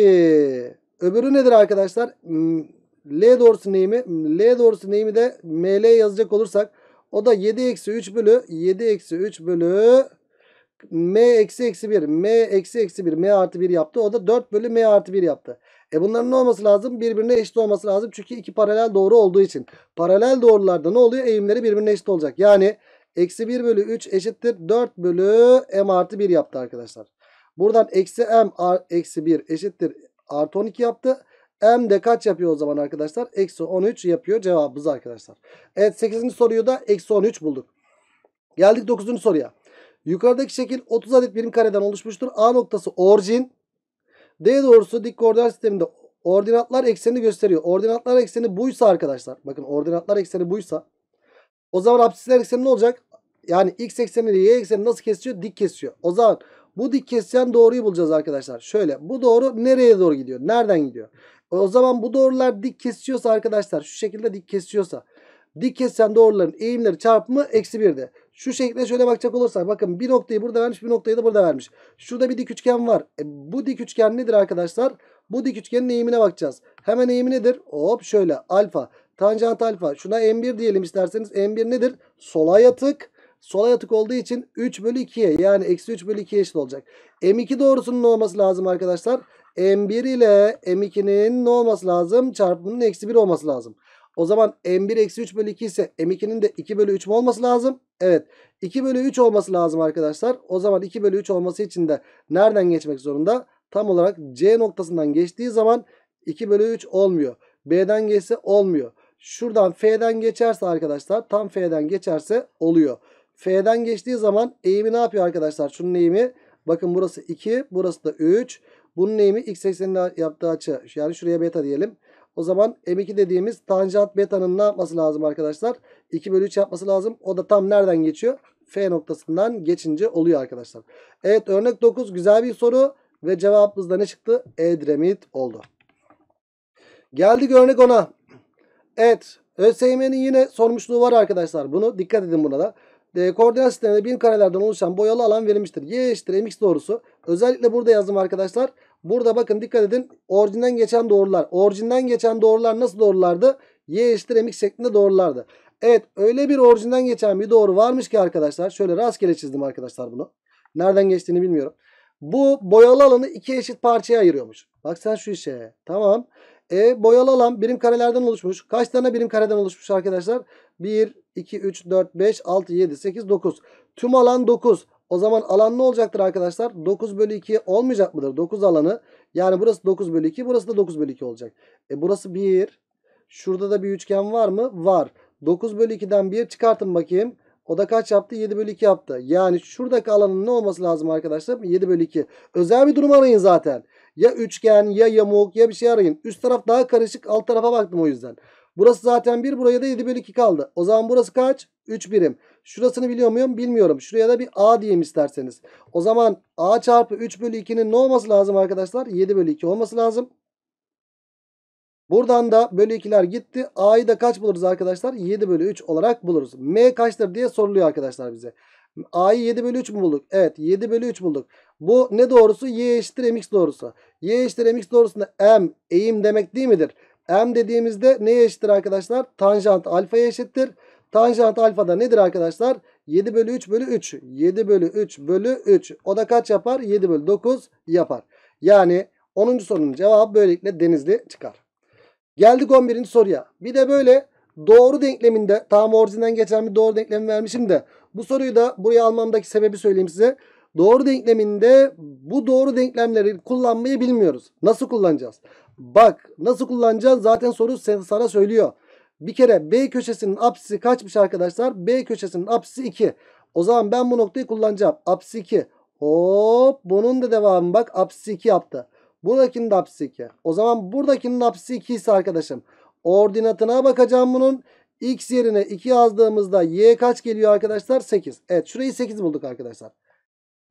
öbürü nedir arkadaşlar? Hmm, L doğrusunun eğimi. L doğrusunun eğimi de ML yazacak olursak o da 7 eksi 3 bölü 7 eksi 3 bölü m eksi eksi 1 m eksi eksi 1 m artı 1 yaptı. O da 4 bölü m artı 1 yaptı. E bunların ne olması lazım? Birbirine eşit olması lazım. Çünkü iki paralel doğru olduğu için. Paralel doğrularda ne oluyor? Eğimleri birbirine eşit olacak. Yani eksi 1 bölü 3 eşittir 4 bölü m artı 1 yaptı arkadaşlar. Buradan eksi m eksi 1 eşittir artı 12 yaptı. M de kaç yapıyor o zaman arkadaşlar? Eksi 13 yapıyor cevabımız arkadaşlar. Evet 8. soruyu da eksi 13 bulduk. Geldik 9. soruya. Yukarıdaki şekil 30 adet birim kareden oluşmuştur. A noktası orijin. D doğrusu dik koordinat sisteminde ordinatlar eksenini gösteriyor. Ordinatlar ekseni buysa arkadaşlar. Bakın ordinatlar ekseni buysa. O zaman absisler ekseni ne olacak? Yani x ekseni y ekseni nasıl kesiyor? Dik kesiyor. O zaman bu dik kesen doğruyu bulacağız arkadaşlar. Şöyle bu doğru nereye doğru gidiyor? Nereden gidiyor? O zaman bu doğrular dik kesiyorsa arkadaşlar şu şekilde dik kesiyorsa, dik kesen doğruların eğimleri çarpımı eksi 1'de. Şu şekilde şöyle bakacak olursak bakın bir noktayı burada vermiş bir noktayı da burada vermiş. Şurada bir dik üçgen var. E, bu dik üçgen nedir arkadaşlar? Bu dik üçgenin eğimine bakacağız. Hemen eğimi nedir? Hop şöyle alfa. Tanjant alfa. Şuna M1 diyelim isterseniz. M1 nedir? Sola yatık. Sola yatık olduğu için 3 bölü 2'ye yani eksi 3 bölü 2'ye eşit olacak. M2 doğrusunun olması lazım arkadaşlar. M1 ile M2'nin ne olması lazım? Çarpımının eksi 1 olması lazım. O zaman M1 eksi 3 bölü 2 ise M2'nin de 2 bölü 3 mü olması lazım? Evet 2 bölü 3 olması lazım arkadaşlar. O zaman 2 bölü 3 olması için de nereden geçmek zorunda? Tam olarak C noktasından geçtiği zaman 2 bölü 3 olmuyor. B'den geçse olmuyor. Şuradan F'den geçerse arkadaşlar tam F'den geçerse oluyor. F'den geçtiği zaman eğimi ne yapıyor arkadaşlar? Şunun eğimi bakın burası 2 burası da 3. Bunun eğimi x eksenine yaptığı açı yani şuraya beta diyelim. O zaman M2 dediğimiz tanjant beta'nın ne yapması lazım arkadaşlar? 2 bölü 3 yapması lazım. O da tam nereden geçiyor? F noktasından geçince oluyor arkadaşlar. Evet örnek 9 güzel bir soru. Ve cevabımızda ne çıktı? Edremit oldu. Geldik örnek 10'a. Evet. ÖSYM'nin yine sormuşluğu var arkadaşlar. Bunu dikkat edin buna da. E, koordinat sisteminde bin karelerden oluşan boyalı alan verilmiştir. Y eşittir mx doğrusu. Özellikle burada yazdım arkadaşlar. Burada bakın dikkat edin. Orijinden geçen doğrular. Orijinden geçen doğrular nasıl doğrulardı? Y eşittir mx şeklinde doğrulardı. Evet öyle bir orijinden geçen bir doğru varmış ki arkadaşlar. Şöyle rastgele çizdim arkadaşlar bunu. Nereden geçtiğini bilmiyorum. Bu boyalı alanı iki eşit parçaya ayırıyormuş. Bak sen şu işe. Tamam. E boyalı alan birim karelerden oluşmuş. Kaç tane birim kareden oluşmuş arkadaşlar? 1, 2, 3, 4, 5, 6, 7, 8, 9. Tüm alan 9. O zaman alan ne olacaktır arkadaşlar? 9 bölü 2 olmayacak mıdır? 9 alanı. Yani burası 9 bölü 2. Burası da 9 bölü 2 olacak. E burası 1. Şurada da bir üçgen var mı? Var. 9 bölü 2'den 1 çıkartın bakayım. O da kaç yaptı? 7 bölü 2 yaptı. Yani şuradaki alanın ne olması lazım arkadaşlar? 7 bölü 2. Özel bir durum arayın zaten. Ya üçgen ya yamuk ya bir şey arayın. Üst taraf daha karışık. Alt tarafa baktım o yüzden. Burası zaten 1. Buraya da 7 bölü 2 kaldı. O zaman burası kaç? 3 birim. Şurasını biliyor muyum? Bilmiyorum. Şuraya da bir A diyeyim isterseniz. O zaman A çarpı 3 bölü 2'nin ne olması lazım arkadaşlar? 7 bölü 2 olması lazım. Buradan da bölü 2'ler gitti. A'yı da kaç buluruz arkadaşlar? 7 bölü 3 olarak buluruz. M kaçtır diye soruluyor arkadaşlar bize. A'yı 7 bölü 3 mü bulduk? Evet 7 bölü 3 bulduk. Bu ne doğrusu? Y eşittir mx doğrusu. Y eşittir mx doğrusunda m eğim demek değil midir? M dediğimizde neye eşittir arkadaşlar? Tanjant alfaya eşittir. Tanjant alfa da nedir arkadaşlar? 7 bölü 3 bölü 3. 7 bölü 3 bölü 3. O da kaç yapar? 7 bölü 9 yapar. Yani 10. sorunun cevabı böylelikle denizli çıkar. Geldik 11. soruya. Bir de böyle doğru denkleminde tam orijinden geçen bir doğru denklem vermişim de bu soruyu da buraya almamdaki sebebi söyleyeyim size. Doğru denkleminde bu doğru denklemleri kullanmayı bilmiyoruz. Nasıl kullanacağız? Bak nasıl kullanacağız zaten soru sana söylüyor. Bir kere B köşesinin apsisi kaçmış arkadaşlar? B köşesinin apsisi 2. O zaman ben bu noktayı kullanacağım. Apsisi 2. Hop bunun da devamı bak apsisi 2 yaptı. Buradakinin de apsisi 2. O zaman buradakinin apsisi 2 ise arkadaşım. Ordinatına bakacağım bunun. X yerine 2 yazdığımızda Y kaç geliyor arkadaşlar? 8. Evet şurayı 8 bulduk arkadaşlar.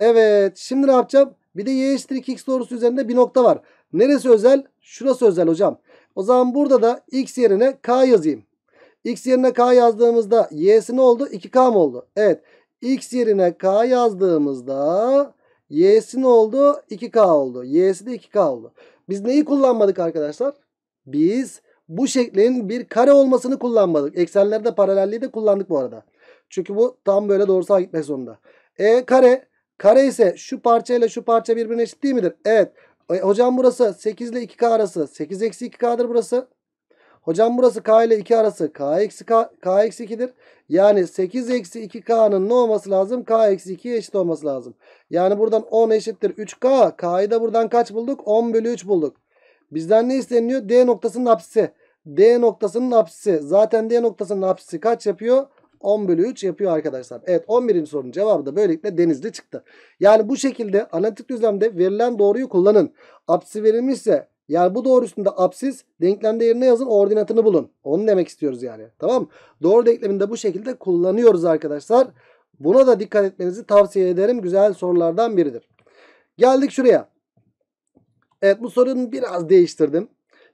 Evet şimdi ne yapacağım? Bir de Y eşittir 2X doğrusu üzerinde bir nokta var. Neresi özel? Şurası özel hocam. O zaman burada da x yerine k yazayım. X yerine k yazdığımızda y'si ne oldu? 2k mı oldu? Evet. X yerine k yazdığımızda y'si ne oldu? 2k oldu. Y'si de 2k oldu. Biz neyi kullanmadık arkadaşlar? Biz bu şeklin bir kare olmasını kullanmadık. Eksenlerde paralelliği de kullandık bu arada. Çünkü bu tam böyle doğrusal gitmek zorunda. E kare. Kare ise şu parça ile şu parça birbirine eşit değil midir? Evet. E, hocam burası 8 ile 2K arası. 8 eksi 2K'dır burası. Hocam burası K ile 2 arası. K eksi K, K eksi 2'dir. Yani 8 eksi 2K'nın ne olması lazım? K eksi 2'ye eşit olması lazım. Yani buradan 10 eşittir 3K. K'yı da buradan kaç bulduk? 10 bölü 3 bulduk. Bizden ne isteniyor D noktasının apsisi. D noktasının apsisi. Zaten D noktasının apsisi kaç yapıyor? 10 bölü 3 yapıyor arkadaşlar. Evet 11. sorunun cevabı da böylelikle denizli çıktı. Yani bu şekilde analitik düzlemde verilen doğruyu kullanın. Apsi verilmişse yani bu doğrusunda apsis denklemde yerine yazın ordinatını bulun. Onu demek istiyoruz yani. Tamam Doğru denkleminde bu şekilde kullanıyoruz arkadaşlar. Buna da dikkat etmenizi tavsiye ederim. Güzel sorulardan biridir. Geldik şuraya. Evet bu sorunu biraz değiştirdim.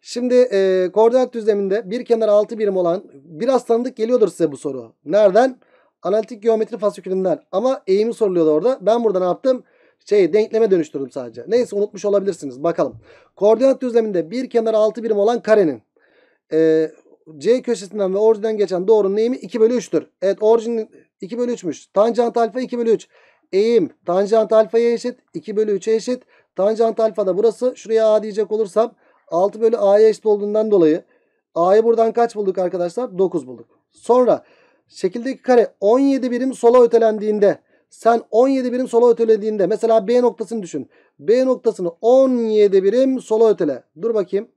Şimdi e, koordinat düzleminde bir kenar 6 birim olan biraz tanıdık geliyordur size bu soru. Nereden? Analitik geometri fasikülünden. Ama eğimi soruluyordu orada. Ben burada ne yaptım? şeyi denkleme dönüştürdüm sadece. Neyse unutmuş olabilirsiniz. Bakalım. Koordinat düzleminde bir kenar 6 birim olan karenin e, C köşesinden ve orijinden geçen doğrunun eğimi 2 bölü 3'tür. Evet orijin 2 bölü 3'müş. Tanjant alfa 2 bölü 3. Eğim tanjant alfaya eşit. 2 bölü 3'e eşit. Tanjant alfa da burası. Şuraya A diyecek olursam 6 bölü a'ya eşit olduğundan dolayı a'yı buradan kaç bulduk arkadaşlar? 9 bulduk. Sonra şekildeki kare 17 birim sola ötelendiğinde sen 17 birim sola ötelediğinde mesela B noktasını düşün. B noktasını 17 birim sola ötele. Dur bakayım.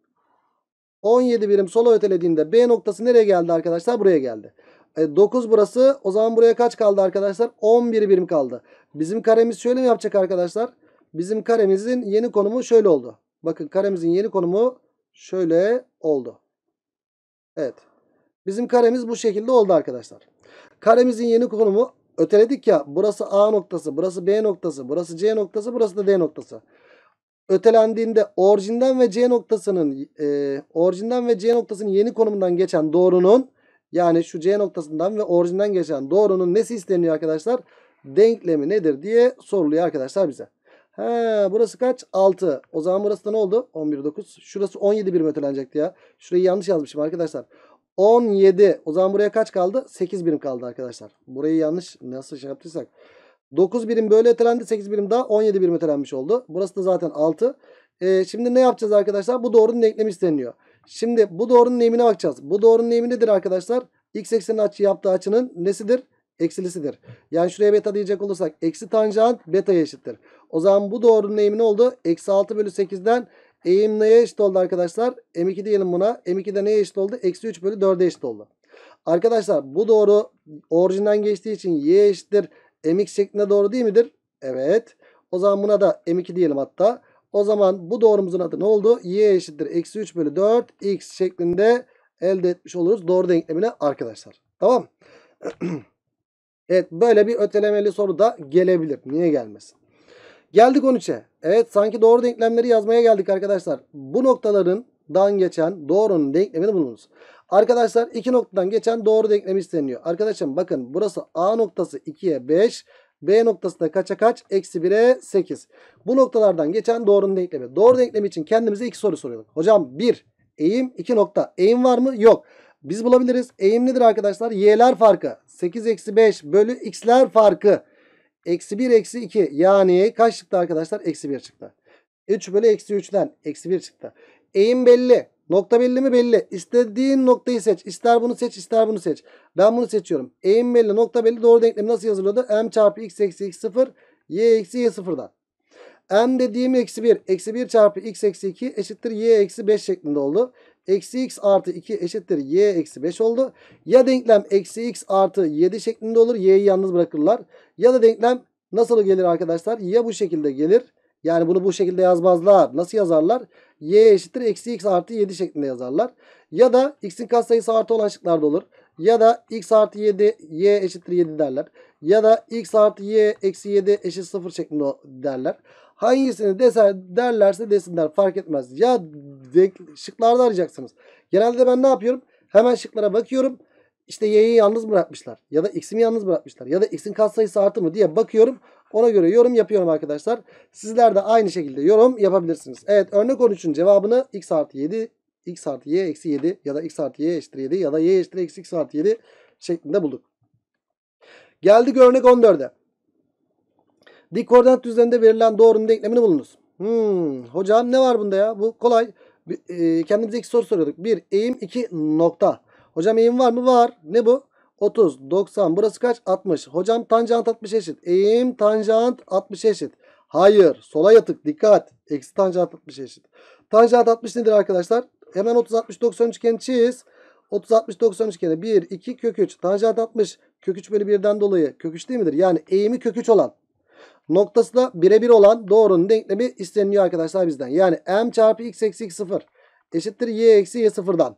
17 birim sola ötelediğinde B noktası nereye geldi arkadaşlar? Buraya geldi. E, 9 burası. O zaman buraya kaç kaldı arkadaşlar? 11 birim kaldı. Bizim karemiz şöyle mi yapacak arkadaşlar? Bizim karemizin yeni konumu şöyle oldu. Bakın karemizin yeni konumu şöyle oldu. Evet. Bizim karemiz bu şekilde oldu arkadaşlar. Karemizin yeni konumu öteledik ya. Burası A noktası, burası B noktası, burası C noktası, burası da D noktası. Ötelendiğinde orijinden ve C noktasının e, orijinden ve C noktasının yeni konumundan geçen doğrunun yani şu C noktasından ve orijinden geçen doğrunun nesi isteniyor arkadaşlar? Denklemi nedir diye soruluyor arkadaşlar bize. He burası kaç? 6. O zaman burası da ne oldu? 11, 9. Şurası 17 birim ötelenecekti ya. Şurayı yanlış yazmışım arkadaşlar. 17. O zaman buraya kaç kaldı? 8 birim kaldı arkadaşlar. Burayı yanlış nasıl şey yaptıysak. 9 birim böyle ötelendi. 8 birim daha 17 birim ötelenmiş oldu. Burası da zaten 6. Ee, şimdi ne yapacağız arkadaşlar? Bu doğrunun eklemi isteniyor. Şimdi bu doğrunun eğimine bakacağız. Bu doğrunun eğimi nedir arkadaşlar? X eksenin açı yaptığı açının nesidir? Eksilisidir. Yani şuraya beta diyecek olursak eksi tanjant beta'ya eşittir. O zaman bu doğrunun eğimi ne oldu? Eksi 6 bölü 8'den eğim neye eşit oldu arkadaşlar? M2 diyelim buna. m 2de neye eşit oldu? Eksi 3 bölü 4'e eşit oldu. Arkadaşlar bu doğru orijinden geçtiği için y eşittir. Mx şeklinde doğru değil midir? Evet. O zaman buna da M2 diyelim hatta. O zaman bu doğrumuzun adı ne oldu? Y eşittir. Eksi 3 bölü 4 x şeklinde elde etmiş oluruz. Doğru denklemine arkadaşlar. Tamam. evet böyle bir ötelemeli soru da gelebilir. Niye gelmesin? Geldik 13'e. Evet sanki doğru denklemleri yazmaya geldik arkadaşlar. Bu noktaların dan geçen doğrunun denklemini bulunuz. Arkadaşlar iki noktadan geçen doğru denklemi isteniyor. Arkadaşım bakın burası A noktası 2'ye 5. B noktası da kaça kaç? Eksi 1'e 8. Bu noktalardan geçen doğrunun denklemi. Doğru denklemi için kendimize iki soru soruyorduk. Hocam 1 eğim 2 nokta. Eğim var mı? Yok. Biz bulabiliriz. Eğim nedir arkadaşlar? Y'ler farkı. 8 eksi 5 bölü x'ler farkı. Eksi 1 eksi 2 yani kaç çıktı arkadaşlar? Eksi 1 çıktı. 3 bölü eksi 3'ten eksi 1 çıktı. Eğim belli. Nokta belli mi? Belli. İstediğin noktayı seç. İster bunu seç ister bunu seç. Ben bunu seçiyorum. Eğim belli. Nokta belli. Doğru denklemi nasıl yazılıyordu? M çarpı x eksi x sıfır. Y eksi y sıfırdan. M dediğim eksi 1. Eksi 1 çarpı x eksi 2 eşittir y eksi 5 şeklinde oldu. Eksi x artı 2 eşittir y eksi 5 oldu. Ya denklem eksi x artı 7 şeklinde olur. Y'yi yalnız bırakırlar. Ya da denklem nasıl gelir arkadaşlar? Ya bu şekilde gelir. Yani bunu bu şekilde yazmazlar. Nasıl yazarlar? Y eşittir eksi x artı 7 şeklinde yazarlar. Ya da x'in katsayısı artı olan şıklarda olur. Ya da x artı 7 y eşittir 7 derler. Ya da x artı y eksi 7 eşit 0 şeklinde derler. Hangisini deser, derlerse desinler fark etmez. Ya şıklarda arayacaksınız. Genelde ben ne yapıyorum? Hemen şıklara bakıyorum. İşte y'yi yalnız bırakmışlar ya da x'imi yalnız bırakmışlar ya da x'in katsayısı artı mı diye bakıyorum. Ona göre yorum yapıyorum arkadaşlar. Sizler de aynı şekilde yorum yapabilirsiniz. Evet örnek 13'ün cevabını x artı 7, x artı y eksi 7 ya da x artı y eşittir 7 ya da y eşittir eksi x artı 7 şeklinde bulduk. Geldik örnek 14'e. Dik koordinat düzleminde verilen doğrunun denklemini bulunuz. Hmm, hocam ne var bunda ya? Bu kolay. E, kendimize iki soru soruyorduk. Bir eğim, iki nokta. Hocam eğim var mı? Var. Ne bu? 30, 90. Burası kaç? 60. Hocam tanjant 60 eşit. Eğim tanjant 60 eşit. Hayır. Sola yatık. Dikkat. Eksi tanjant 60 eşit. Tanjant 60 nedir arkadaşlar? Hemen 30, 60, 90 üçgeni çiz. 30, 60, 90 üçgeni 1, 2, kök 3. Tanjant 60. Kök 3 bölü 1'den dolayı kök 3 değil midir? Yani eğimi kök 3 olan. Noktası da birebir olan doğrunun denklemi isteniyor arkadaşlar bizden. Yani m çarpı x eksi x sıfır eşittir y eksi y sıfırdan.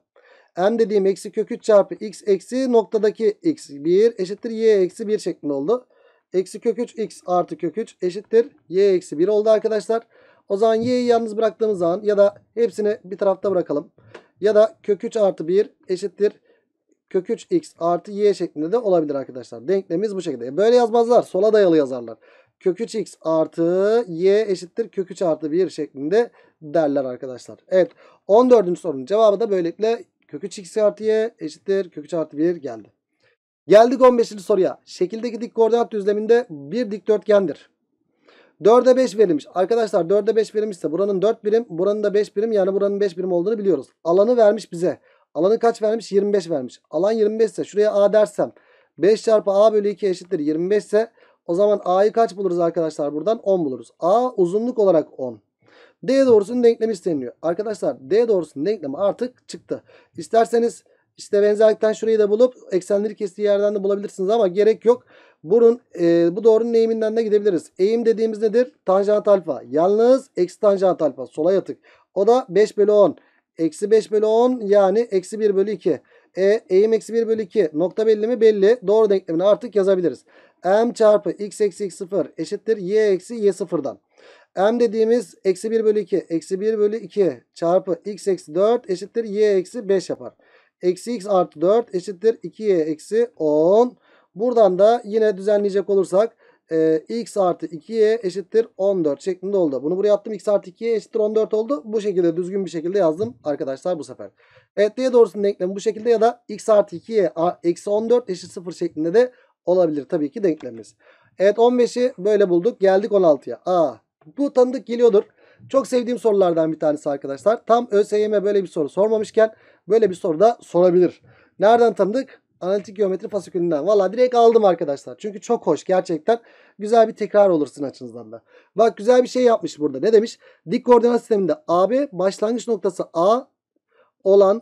M dediğim eksi kök 3 çarpı x eksi noktadaki x 1 eşittir y eksi 1 şeklinde oldu. Eksi kök 3 x artı kök 3 eşittir y eksi 1 oldu arkadaşlar. O zaman y'yi yalnız bıraktığımız zaman ya da hepsini bir tarafta bırakalım. Ya da kök 3 artı 1 eşittir kök 3 x artı y şeklinde de olabilir arkadaşlar. Denklemimiz bu şekilde. Böyle yazmazlar. Sola dayalı yazarlar. Kök 3 x artı y eşittir kök 3 artı 1 şeklinde derler arkadaşlar. Evet 14. sorunun cevabı da böylelikle Kök 3 x eşittir. Kök 3 artı 1 geldi. Geldik 15. soruya. Şekildeki dik koordinat düzleminde bir dikdörtgendir. 4'e 5 verilmiş. Arkadaşlar 4'e 5 verilmişse buranın 4 birim, buranın da 5 birim yani buranın 5 birim olduğunu biliyoruz. Alanı vermiş bize. Alanı kaç vermiş? 25 vermiş. Alan 25 ise şuraya A dersem 5 çarpı A bölü 2 eşittir 25 ise o zaman A'yı kaç buluruz arkadaşlar buradan? 10 buluruz. A uzunluk olarak 10. D doğrusunun denklemi isteniyor. Arkadaşlar D doğrusunun denklemi artık çıktı. İsterseniz işte benzerlikten şurayı da bulup eksenleri kestiği yerden de bulabilirsiniz ama gerek yok. Bunun, e, bu doğrunun eğiminden de gidebiliriz. Eğim dediğimiz nedir? Tanjant alfa. Yalnız eksi tanjant alfa. Sola yatık. O da 5 bölü 10. Eksi 5 bölü 10 yani eksi 1 bölü 2. E, eğim eksi 1 bölü 2. Nokta belli mi? Belli. Doğru denklemini artık yazabiliriz. M çarpı x eksi x 0 eşittir y eksi y 0'dan m dediğimiz eksi 1 bölü 2. Eksi 1 bölü 2 çarpı x eksi 4 eşittir y eksi 5 yapar. Eksi x artı 4 eşittir 2y eksi 10. Buradan da yine düzenleyecek olursak e, x artı 2y eşittir 14 şeklinde oldu. Bunu buraya attım. x artı 2y eşittir 14 oldu. Bu şekilde düzgün bir şekilde yazdım arkadaşlar bu sefer. Evet diye doğrusunun denklemi bu şekilde ya da x artı 2y eksi 14 eşit 0 şeklinde de olabilir tabii ki denklemimiz. Evet 15'i böyle bulduk. Geldik 16'ya. A bu tanıdık geliyordur. Çok sevdiğim sorulardan bir tanesi arkadaşlar. Tam ÖSYM böyle bir soru sormamışken böyle bir soru da sorabilir. Nereden tanıdık? Analitik geometri fasikülünden. Valla direkt aldım arkadaşlar. Çünkü çok hoş gerçekten. Güzel bir tekrar olursun açınızdan da. Bak güzel bir şey yapmış burada. Ne demiş? Dik koordinat sisteminde AB başlangıç noktası A olan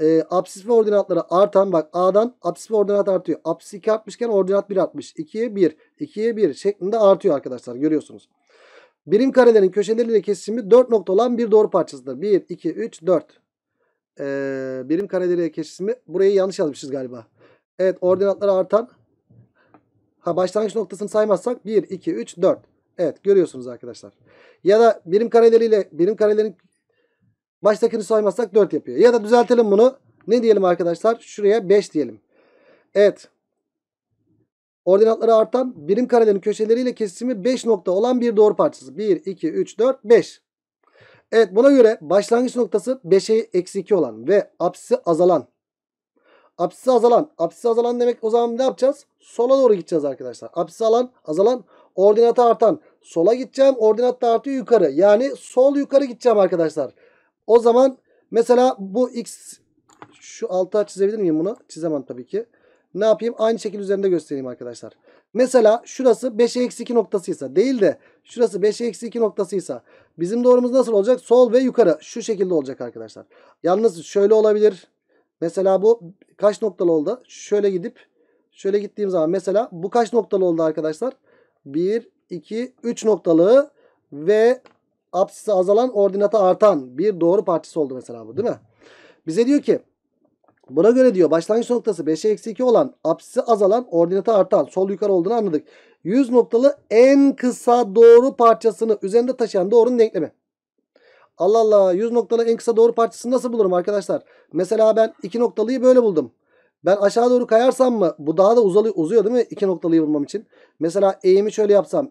e, apsis ve ordinatları artan bak A'dan apsis ve ordinat artıyor. Apsis 2 artmışken ordinat 1 artmış. 2'ye 1, 2'ye 1 şeklinde artıyor arkadaşlar görüyorsunuz. Birim karelerin köşeleriyle kesişimi 4 nokta olan bir doğru parçasıdır. 1, 2, 3, 4. Ee, birim kareleriyle kesişimi burayı yanlış yazmışız galiba. Evet ordinatları artan ha, başlangıç noktasını saymazsak 1, 2, 3, 4. Evet görüyorsunuz arkadaşlar. Ya da birim kareleriyle birim karelerin baştakini saymazsak 4 yapıyor. Ya da düzeltelim bunu. Ne diyelim arkadaşlar? Şuraya 5 diyelim. Evet. Ordinatları artan birim karelerin köşeleriyle kesimi 5 nokta olan bir doğru parçası. 1, 2, 3, 4, 5. Evet buna göre başlangıç noktası 5'e eksi 2 olan ve apsisi azalan. Apsisi azalan. Apsisi azalan demek o zaman ne yapacağız? Sola doğru gideceğiz arkadaşlar. Apsisi alan, azalan ordinatı artan. Sola gideceğim. Ordinat da artıyor yukarı. Yani sol yukarı gideceğim arkadaşlar. O zaman mesela bu x şu altı çizebilir miyim bunu? Çizemem tabii ki ne yapayım? Aynı şekil üzerinde göstereyim arkadaşlar. Mesela şurası 5'e eksi 2 noktasıysa değil de şurası 5'e eksi 2 noktasıysa bizim doğrumuz nasıl olacak? Sol ve yukarı şu şekilde olacak arkadaşlar. Yalnız şöyle olabilir. Mesela bu kaç noktalı oldu? Şöyle gidip şöyle gittiğim zaman mesela bu kaç noktalı oldu arkadaşlar? 1, 2, 3 noktalı ve apsisi azalan ordinata artan bir doğru partisi oldu mesela bu değil mi? Bize diyor ki Buna göre diyor başlangıç noktası 5'e eksi 2 olan apsisi azalan ordinatı artan sol yukarı olduğunu anladık. 100 noktalı en kısa doğru parçasını üzerinde taşıyan doğrunun denklemi. Allah Allah 100 noktalı en kısa doğru parçasını nasıl bulurum arkadaşlar? Mesela ben 2 noktalıyı böyle buldum. Ben aşağı doğru kayarsam mı? Bu daha da uzalıyor, uzuyor değil mi? 2 noktalıyı bulmam için. Mesela eğimi şöyle yapsam.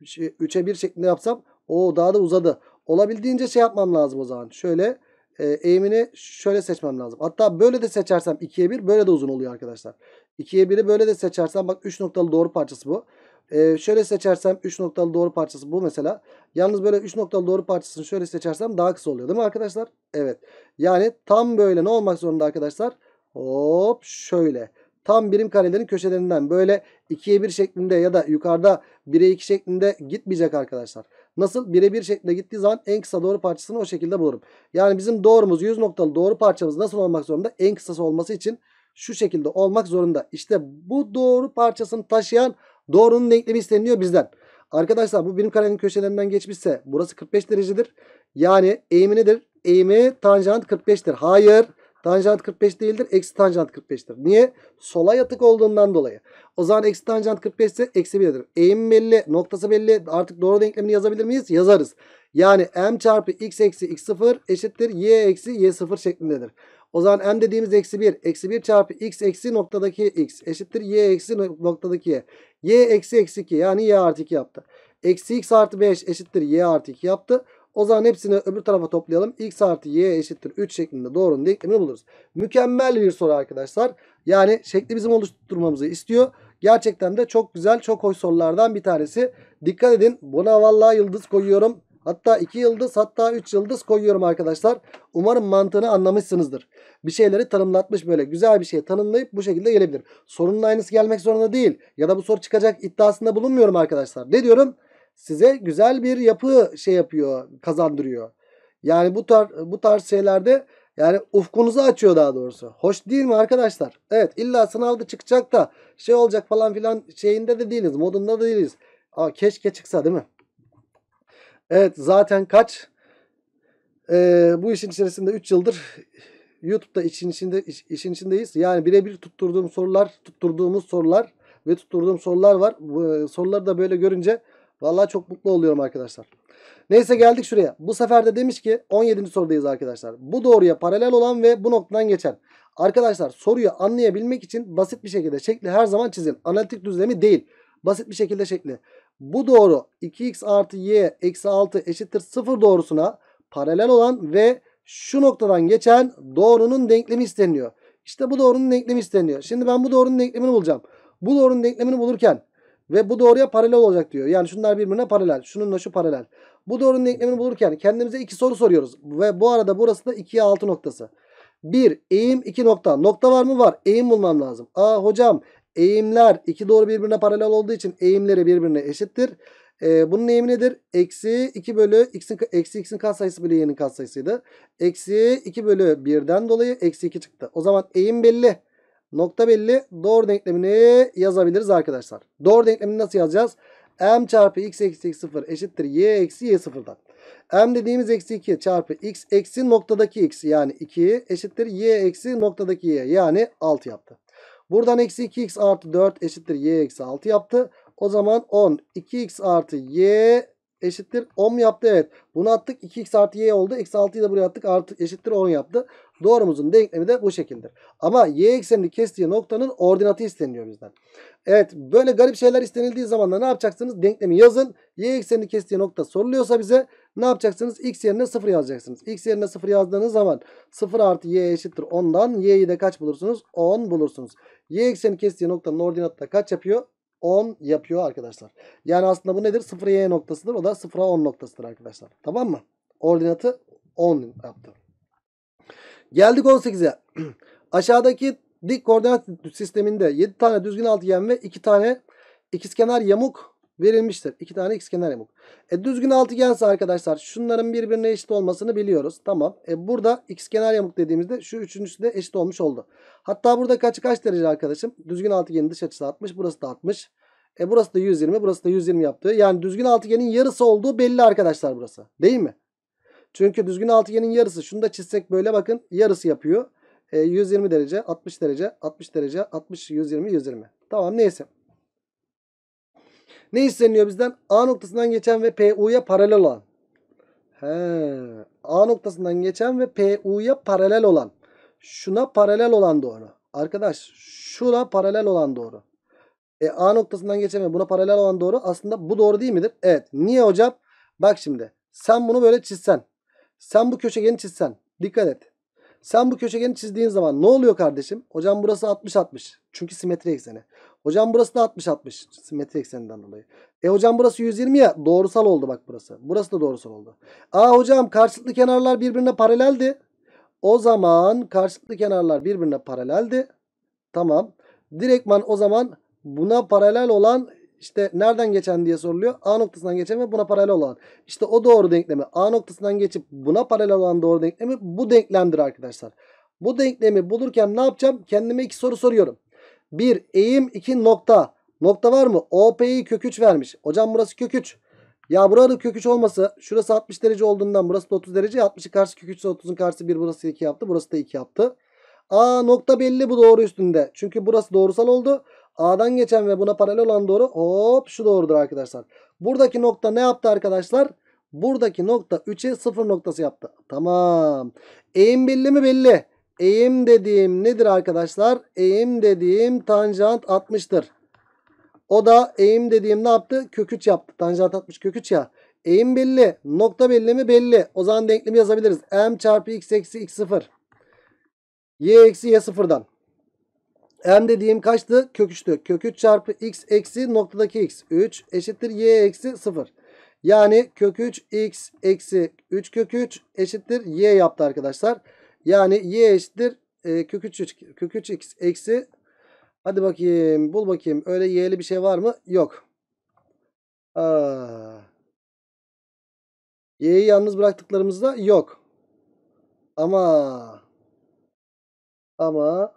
3'e 1 şeklinde yapsam. o daha da uzadı. Olabildiğince şey yapmam lazım o zaman. Şöyle e, eğimini şöyle seçmem lazım. Hatta böyle de seçersem 2'ye 1 böyle de uzun oluyor arkadaşlar. 2'ye 1'i böyle de seçersem bak 3 noktalı doğru parçası bu. Ee, şöyle seçersem 3 noktalı doğru parçası bu mesela. Yalnız böyle 3 noktalı doğru parçasını şöyle seçersem daha kısa oluyor değil mi arkadaşlar? Evet. Yani tam böyle ne olmak zorunda arkadaşlar? Hop şöyle. Tam birim karelerin köşelerinden böyle 2'ye 1 şeklinde ya da yukarıda 1'e 2 şeklinde gitmeyecek arkadaşlar. Nasıl? Birebir şekilde gittiği zaman en kısa doğru parçasını o şekilde bulurum. Yani bizim doğrumuz 100 noktalı doğru parçamız nasıl olmak zorunda? En kısası olması için şu şekilde olmak zorunda. İşte bu doğru parçasını taşıyan doğrunun denklemi isteniliyor bizden. Arkadaşlar bu birim karenin köşelerinden geçmişse burası 45 derecedir. Yani eğimi nedir? Eğimi tanjant 45'tir. Hayır. Tanjant 45 değildir. Eksi tanjant 45'tir. Niye? Sola yatık olduğundan dolayı. O zaman eksi tanjant 45 ise eksi 1'dir. Eğim belli. Noktası belli. Artık doğru denklemini yazabilir miyiz? Yazarız. Yani m çarpı x eksi x0 eşittir y eksi y0 şeklindedir. O zaman m dediğimiz eksi 1. Eksi 1 çarpı x eksi noktadaki x eşittir y eksi noktadaki y. y eksi eksi 2 yani y artı 2 yaptı. Eksi x artı 5 eşittir y artı 2 yaptı. O zaman hepsini öbür tarafa toplayalım. X artı Y eşittir 3 şeklinde doğrunun denklemini buluruz. Mükemmel bir soru arkadaşlar. Yani şekli bizim oluşturmamızı istiyor. Gerçekten de çok güzel, çok hoş sorulardan bir tanesi. Dikkat edin. Buna vallahi yıldız koyuyorum. Hatta 2 yıldız hatta 3 yıldız koyuyorum arkadaşlar. Umarım mantığını anlamışsınızdır. Bir şeyleri tanımlatmış böyle güzel bir şey tanımlayıp bu şekilde gelebilir. Sorunun aynısı gelmek zorunda değil. Ya da bu soru çıkacak iddiasında bulunmuyorum arkadaşlar. Ne diyorum? size güzel bir yapı şey yapıyor, kazandırıyor. Yani bu tar bu tarz şeylerde yani ufkunuzu açıyor daha doğrusu. Hoş değil mi arkadaşlar? Evet illa sınavda çıkacak da şey olacak falan filan şeyinde de değiliz. Modunda da değiliz. Aa, keşke çıksa değil mi? Evet zaten kaç? Ee, bu işin içerisinde 3 yıldır YouTube'da işin, içinde, iş, işin içindeyiz. Yani birebir tutturduğum sorular, tutturduğumuz sorular ve tutturduğum sorular var. Bu, e, soruları da böyle görünce Vallahi çok mutlu oluyorum arkadaşlar. Neyse geldik şuraya. Bu sefer de demiş ki 17. sorudayız arkadaşlar. Bu doğruya paralel olan ve bu noktadan geçen. Arkadaşlar soruyu anlayabilmek için basit bir şekilde şekli her zaman çizin. Analitik düzlemi değil. Basit bir şekilde şekli. Bu doğru 2x artı y eksi 6 eşittir 0 doğrusuna paralel olan ve şu noktadan geçen doğrunun denklemi isteniyor. İşte bu doğrunun denklemi isteniyor. Şimdi ben bu doğrunun denklemini bulacağım. Bu doğrunun denklemini bulurken ve bu doğruya paralel olacak diyor. Yani şunlar birbirine paralel. Şununla şu paralel. Bu doğrunun denklemini bulurken kendimize iki soru soruyoruz. Ve bu arada burası da 2'ye 6 noktası. 1. Eğim 2 nokta. Nokta var mı? Var. Eğim bulmam lazım. Aa hocam eğimler iki doğru birbirine paralel olduğu için eğimleri birbirine eşittir. Ee, bunun eğimi nedir? Eksi 2 bölü x'in eksi x'in katsayısı bölü y'nin katsayısıydı. Eksi 2 bölü 1'den dolayı eksi 2 çıktı. O zaman eğim belli. Nokta belli. Doğru denklemini yazabiliriz arkadaşlar. Doğru denklemini nasıl yazacağız? m çarpı x eksi x 0 eşittir y eksi y 0'dan. m dediğimiz eksi 2 çarpı x eksi noktadaki x yani 2 eşittir y eksi noktadaki y yani 6 yaptı. Buradan eksi 2x artı 4 eşittir y eksi 6 yaptı. O zaman 10 2x artı y eşittir 10 yaptı evet. Bunu attık 2x artı y oldu. x 6'yı da buraya attık artı eşittir 10 yaptı. Doğrumuzun denklemi de bu şekildir. Ama y eksenini kestiği noktanın ordinatı isteniyor bizden. Evet böyle garip şeyler istenildiği zaman da ne yapacaksınız? Denklemi yazın. Y eksenini kestiği nokta soruluyorsa bize ne yapacaksınız? X yerine 0 yazacaksınız. X yerine 0 yazdığınız zaman 0 artı y eşittir 10'dan y'yi de kaç bulursunuz? 10 bulursunuz. Y ekseni kestiği noktanın ordinatı da kaç yapıyor? 10 yapıyor arkadaşlar. Yani aslında bu nedir? 0 y noktasıdır. O da 0'a 10 noktasıdır arkadaşlar. Tamam mı? Ordinatı 10 yaptı. Geldik 18'e. Aşağıdaki dik koordinat sisteminde 7 tane düzgün altıgen ve 2 tane ikizkenar yamuk verilmiştir. İki tane xkenar yamuk. E düzgün altıgense arkadaşlar şunların birbirine eşit olmasını biliyoruz. Tamam. E burada xkenar yamuk dediğimizde şu üçüncüsü de eşit olmuş oldu. Hatta burada kaç kaç derece arkadaşım? Düzgün altıgenin dış açısı 60. Burası da 60. E burası da 120. Burası da 120 yaptı. Yani düzgün altıgenin yarısı olduğu belli arkadaşlar burası. Değil mi? Çünkü düzgün altıgenin yarısı. Şunu da çizsek böyle bakın. Yarısı yapıyor. E, 120 derece, 60 derece, 60 derece, 60, 120, 120. Tamam neyse. Ne isteniyor bizden? A noktasından geçen ve PU'ya paralel olan. He. A noktasından geçen ve PU'ya paralel olan. Şuna paralel olan doğru. Arkadaş şuna paralel olan doğru. E, A noktasından geçen ve buna paralel olan doğru. Aslında bu doğru değil midir? Evet. Niye hocam? Bak şimdi. Sen bunu böyle çizsen. Sen bu köşegeni çizsen. Dikkat et. Sen bu köşegeni çizdiğin zaman ne oluyor kardeşim? Hocam burası 60-60. Çünkü simetri ekseni. Hocam burası da 60-60 simetri ekseninden dolayı. E hocam burası 120 ya doğrusal oldu bak burası. Burası da doğrusal oldu. Aa hocam karşılıklı kenarlar birbirine paraleldi. O zaman karşılıklı kenarlar birbirine paraleldi. Tamam. Direktman o zaman buna paralel olan işte nereden geçen diye soruluyor. A noktasından geçen ve buna paralel olan. İşte o doğru denklemi A noktasından geçip buna paralel olan doğru denklemi bu denklemdir arkadaşlar. Bu denklemi bulurken ne yapacağım? Kendime iki soru soruyorum. 1 eğim 2 nokta. Nokta var mı? OP'yi kök 3 vermiş. Hocam burası kök 3. Ya burada kök 3 olması şurası 60 derece olduğundan burası da 30 derece. 60'ın karşı kök 3 30'un karşısı 1 burası 2 yaptı. Burası da 2 yaptı. A nokta belli bu doğru üstünde. Çünkü burası doğrusal oldu. A'dan geçen ve buna paralel olan doğru hop şu doğrudur arkadaşlar. Buradaki nokta ne yaptı arkadaşlar? Buradaki nokta 3'e 0 noktası yaptı. Tamam. Eğim belli mi belli. Eğim dediğim nedir arkadaşlar? Eğim dediğim tanjant 60'tır. O da eğim dediğim ne yaptı? Köküç yaptı. Tanjant 60 köküç ya. Eğim belli. Nokta belli mi? Belli. O zaman denklemi yazabiliriz. M çarpı x eksi x sıfır. Y eksi y sıfırdan. M dediğim kaçtı? Kök 3'tü. Kök 3 çarpı x eksi noktadaki x. 3 eşittir y eksi 0. Yani kök 3 x eksi 3 kök 3 eşittir y yaptı arkadaşlar. Yani y eşittir e, kök 3, kök 3 x eksi hadi bakayım bul bakayım öyle y'li bir şey var mı? Yok. Aa. Y'yi yalnız bıraktıklarımızda yok. Ama ama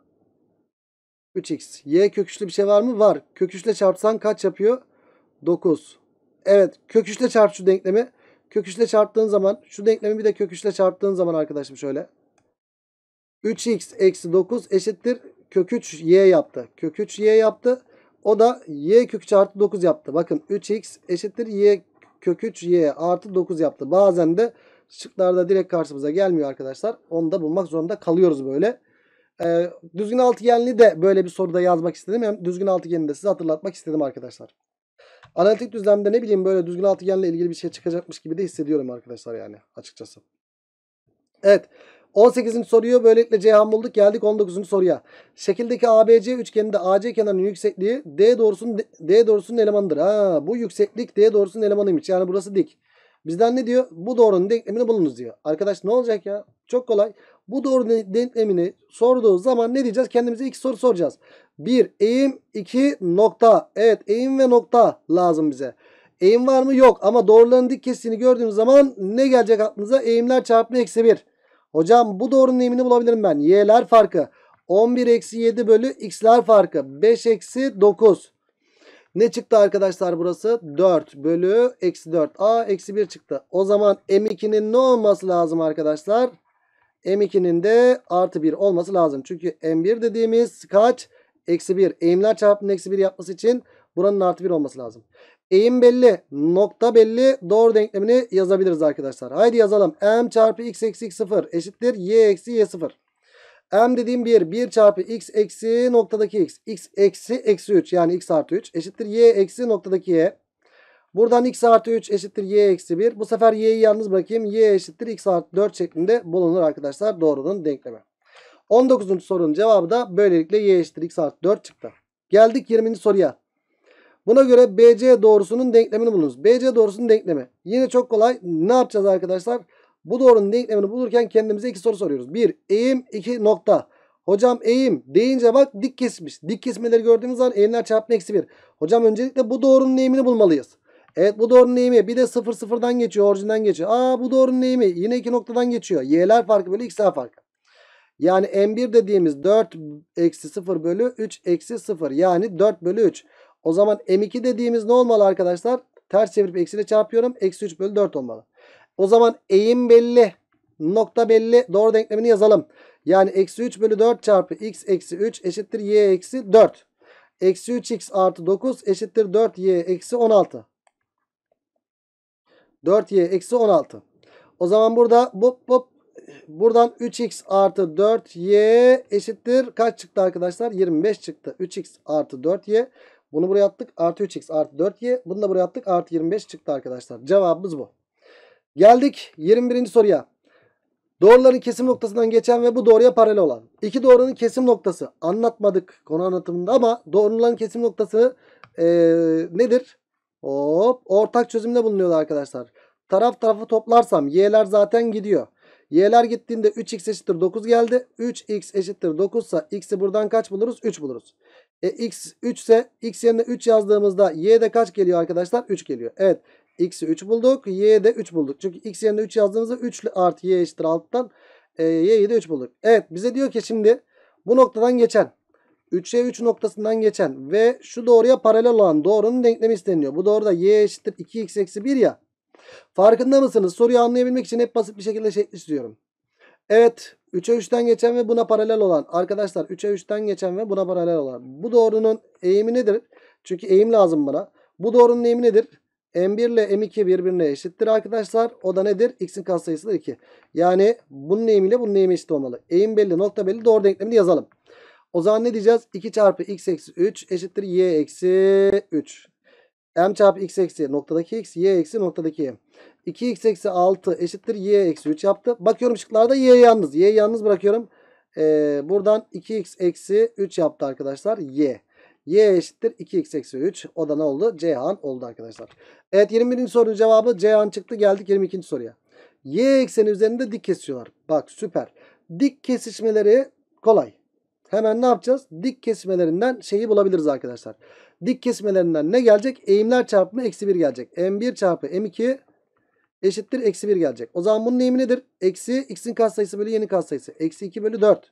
3x. Y köküçlü bir şey var mı? Var. Köküçle çarpsan kaç yapıyor? 9. Evet. Köküçle çarp şu denklemi. Köküçle çarptığın zaman şu denklemi bir de köküçle çarptığın zaman arkadaşım şöyle. 3x eksi 9 eşittir kök 3 y yaptı. Kök 3 y yaptı. O da y kök 3 artı 9 yaptı. Bakın 3x eşittir y kök 3 y artı 9 yaptı. Bazen de şıklarda direkt karşımıza gelmiyor arkadaşlar. Onu da bulmak zorunda kalıyoruz böyle. Ee, düzgün altıgenli de böyle bir soruda yazmak istedim. Hem düzgün altıgenini de size hatırlatmak istedim arkadaşlar. Analitik düzlemde ne bileyim böyle düzgün altıgenle ilgili bir şey çıkacakmış gibi de hissediyorum arkadaşlar yani açıkçası. Evet. 18. soruyu böylelikle Ceyhan bulduk. Geldik 19. soruya. Şekildeki ABC üçgeninde AC kenarının yüksekliği D doğrusunun D doğrusunun elemanıdır. Ha, bu yükseklik D doğrusunun elemanıymış. Yani burası dik. Bizden ne diyor? Bu doğrunun denklemini bulunuz diyor. Arkadaş ne olacak ya? Çok kolay. Bu doğrunun denklemini sorduğu zaman ne diyeceğiz? Kendimize iki soru soracağız. Bir eğim, iki nokta. Evet eğim ve nokta lazım bize. Eğim var mı? Yok. Ama doğruların dik kesini gördüğümüz zaman ne gelecek aklınıza? Eğimler çarpımı eksi bir. Hocam bu doğrunun eğimini bulabilirim ben. Y'ler farkı. 11 eksi 7 bölü x'ler farkı. 5 eksi 9. Ne çıktı arkadaşlar burası? 4 bölü eksi 4. A eksi 1 çıktı. O zaman M2'nin ne olması lazım arkadaşlar? M2'nin de artı 1 olması lazım. Çünkü M1 dediğimiz kaç? Eksi 1. Eğimler çarpımının eksi 1 yapması için buranın artı 1 olması lazım. Eğim belli. Nokta belli. Doğru denklemini yazabiliriz arkadaşlar. Haydi yazalım. M çarpı x eksi 0 eşittir. Y eksi y 0. M dediğim bir 1 çarpı x eksi noktadaki x. x eksi eksi 3 yani x artı 3 eşittir. Y eksi noktadaki y. Buradan x artı 3 eşittir y eksi 1. Bu sefer y'yi yalnız bırakayım. y eşittir x artı 4 şeklinde bulunur arkadaşlar. Doğrunun denklemi. 19. sorunun cevabı da böylelikle y eşittir x artı 4 çıktı. Geldik 20. soruya. Buna göre BC doğrusunun denklemini bulunuz. BC doğrusunun denklemi. Yine çok kolay. Ne yapacağız arkadaşlar? Bu doğrunun denklemini bulurken kendimize iki soru soruyoruz. Bir eğim iki nokta. Hocam eğim deyince bak dik kesmiş. Dik kesmeleri gördüğümüz zaman eğimler çarpma eksi bir. Hocam öncelikle bu doğrunun eğimini bulmalıyız. Evet bu doğrunun eğimi bir de sıfır sıfırdan geçiyor orijinden geçiyor. Aa bu doğrunun eğimi yine iki noktadan geçiyor. Y'ler farkı böyle, x'ler farkı. Yani m1 dediğimiz 4 eksi 0 bölü 3 eksi 0 yani 4 bölü 3. O zaman M2 dediğimiz ne olmalı arkadaşlar? Ters çevirip eksiyle çarpıyorum. Eksi 3 bölü 4 olmalı. O zaman eğim belli. Nokta belli. Doğru denklemini yazalım. Yani eksi 3 bölü 4 çarpı x eksi 3 eşittir y eksi 4. Eksi 3x artı 9 eşittir 4y eksi 16. 4y eksi 16. O zaman burada bop bop buradan 3x artı 4y eşittir kaç çıktı arkadaşlar? 25 çıktı. 3x artı 4y bunu buraya attık. Artı 3x artı 4y. Bunu da buraya attık. Artı 25 çıktı arkadaşlar. Cevabımız bu. Geldik 21. soruya. Doğruların kesim noktasından geçen ve bu doğruya paralel olan. iki doğrunun kesim noktası. Anlatmadık konu anlatımında ama doğruların kesim noktası ee, nedir? Hop, ortak çözümde bulunuyordu arkadaşlar. Taraf tarafı toplarsam y'ler zaten gidiyor. Y'ler gittiğinde 3x eşittir 9 geldi. 3x eşittir 9 ise x'i buradan kaç buluruz? 3 buluruz. E, x 3 ise x yerine 3 yazdığımızda y de kaç geliyor arkadaşlar? 3 geliyor. Evet x'i 3 bulduk. Y'ye de 3 bulduk. Çünkü x yerine 3 yazdığımızda 3 artı y eşittir alttan. E, y'yi de 3 bulduk. Evet bize diyor ki şimdi bu noktadan geçen 3'e 3 noktasından geçen ve şu doğruya paralel olan doğrunun denklemi isteniyor. Bu doğru da y eşittir 2x eksi 1 ya. Farkında mısınız? Soruyu anlayabilmek için hep basit bir şekilde şey istiyorum. Evet 3'e 3'ten geçen ve buna paralel olan. Arkadaşlar 3'e 3'ten geçen ve buna paralel olan. Bu doğrunun eğimi nedir? Çünkü eğim lazım bana. Bu doğrunun eğimi nedir? M1 ile M2 birbirine eşittir arkadaşlar. O da nedir? X'in katsayısı da 2. Yani bunun eğimi ile bunun eğimi eşit olmalı. Eğim belli, nokta belli. Doğru denklemini yazalım. O zaman ne diyeceğiz? 2 çarpı x eksi 3 eşittir y eksi 3 m çarpı x eksi noktadaki x y eksi noktadaki y. 2x eksi 6 eşittir y eksi 3 yaptı. Bakıyorum şıklarda y yalnız. Y yalnız bırakıyorum. Ee, buradan 2x eksi 3 yaptı arkadaşlar y. y eşittir 2x eksi 3. O da ne oldu? Cihan oldu arkadaşlar. Evet 21. sorunun cevabı Cihan çıktı. Geldik 22. soruya. Y ekseni üzerinde dik kesiyorlar. Bak süper. Dik kesişmeleri kolay. Hemen ne yapacağız? Dik kesmelerinden şeyi bulabiliriz arkadaşlar. Dik kesmelerinden ne gelecek? Eğimler çarpımı eksi 1 gelecek. M1 çarpı M2 eşittir eksi 1 gelecek. O zaman bunun eğimi nedir? Eksi x'in katsayısı bölü y'nin katsayısı. Eksi 2 bölü 4.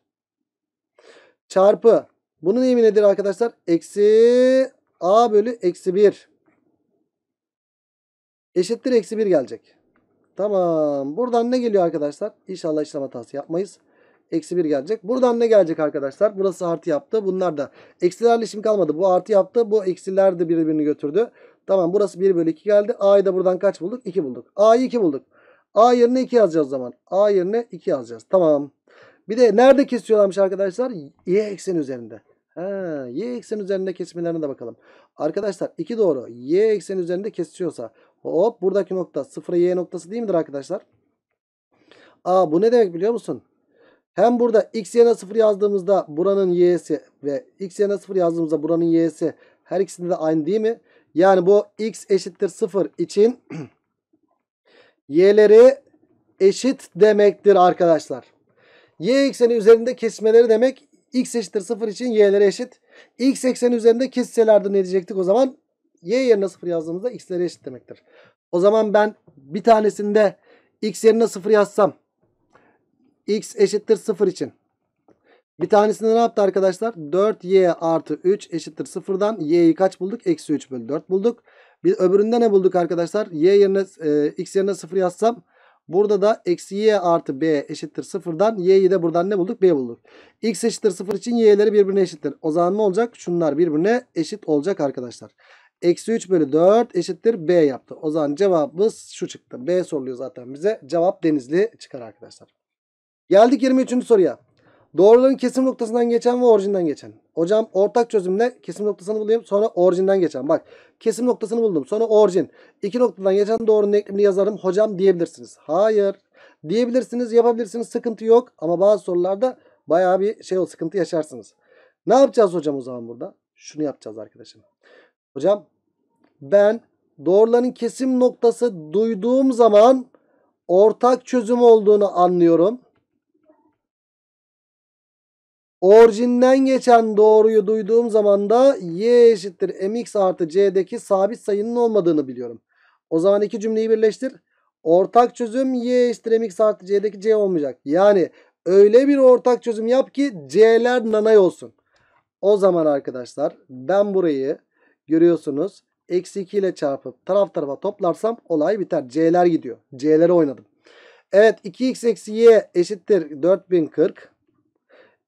Çarpı. Bunun eğimi nedir arkadaşlar? Eksi a bölü eksi 1. Eşittir eksi 1 gelecek. Tamam. Buradan ne geliyor arkadaşlar? İnşallah işlem hatası yapmayız. Eksi 1 gelecek. Buradan ne gelecek arkadaşlar? Burası artı yaptı. Bunlar da eksilerle işim kalmadı. Bu artı yaptı. Bu eksiler de birbirini götürdü. Tamam burası 1 bölü 2 geldi. A'yı da buradan kaç bulduk? 2 bulduk. A'yı 2 bulduk. A yerine 2 yazacağız zaman. A yerine 2 yazacağız. Tamam. Bir de nerede kesiyorlarmış arkadaşlar? Y ekseni üzerinde. Ha, y ekseni üzerinde kesmelerine de bakalım. Arkadaşlar 2 doğru. Y ekseni üzerinde kesiyorsa hop buradaki nokta 0'a y noktası değil midir arkadaşlar? Aa bu ne demek biliyor musun? Hem burada x yerine 0 yazdığımızda buranın y'si ve x yerine 0 yazdığımızda buranın y'si her ikisinde de aynı değil mi? Yani bu x eşittir 0 için y'leri eşit demektir arkadaşlar. Y ekseni üzerinde kesmeleri demek x eşittir 0 için y'leri eşit. x ekseni üzerinde kesselerdi ne diyecektik o zaman? y yerine 0 yazdığımızda x'leri eşit demektir. O zaman ben bir tanesinde x yerine 0 yazsam x eşittir 0 için. Bir tanesinde ne yaptı arkadaşlar? 4y artı 3 eşittir 0'dan y'yi kaç bulduk? Eksi 3 bölü 4 bulduk. Bir öbüründe ne bulduk arkadaşlar? y yerine e, x yerine 0 yazsam burada da eksi y artı b eşittir 0'dan y'yi de buradan ne bulduk? b bulduk. x eşittir 0 için y'leri birbirine eşittir. O zaman ne olacak? Şunlar birbirine eşit olacak arkadaşlar. Eksi 3 bölü 4 eşittir b yaptı. O zaman cevabımız şu çıktı. b soruluyor zaten bize. Cevap denizli çıkar arkadaşlar. Geldik 23. soruya. Doğruların kesim noktasından geçen ve orijinden geçen. Hocam ortak çözümle kesim noktasını bulayım sonra orijinden geçen. Bak kesim noktasını buldum sonra orijin. İki noktadan geçen doğrunun eklemini yazarım hocam diyebilirsiniz. Hayır diyebilirsiniz yapabilirsiniz sıkıntı yok. Ama bazı sorularda baya bir şey o sıkıntı yaşarsınız. Ne yapacağız hocam o zaman burada? Şunu yapacağız arkadaşım. Hocam ben doğruların kesim noktası duyduğum zaman ortak çözüm olduğunu anlıyorum. Orijinden geçen doğruyu duyduğum zaman da y eşittir mx artı c'deki sabit sayının olmadığını biliyorum. O zaman iki cümleyi birleştir. Ortak çözüm y eşittir mx artı c'deki c olmayacak. Yani öyle bir ortak çözüm yap ki c'ler nanay olsun. O zaman arkadaşlar ben burayı görüyorsunuz. Eksi 2 ile çarpıp taraf tarafa toplarsam olay biter. C'ler gidiyor. C'leri oynadım. Evet 2x eksi y eşittir 4040.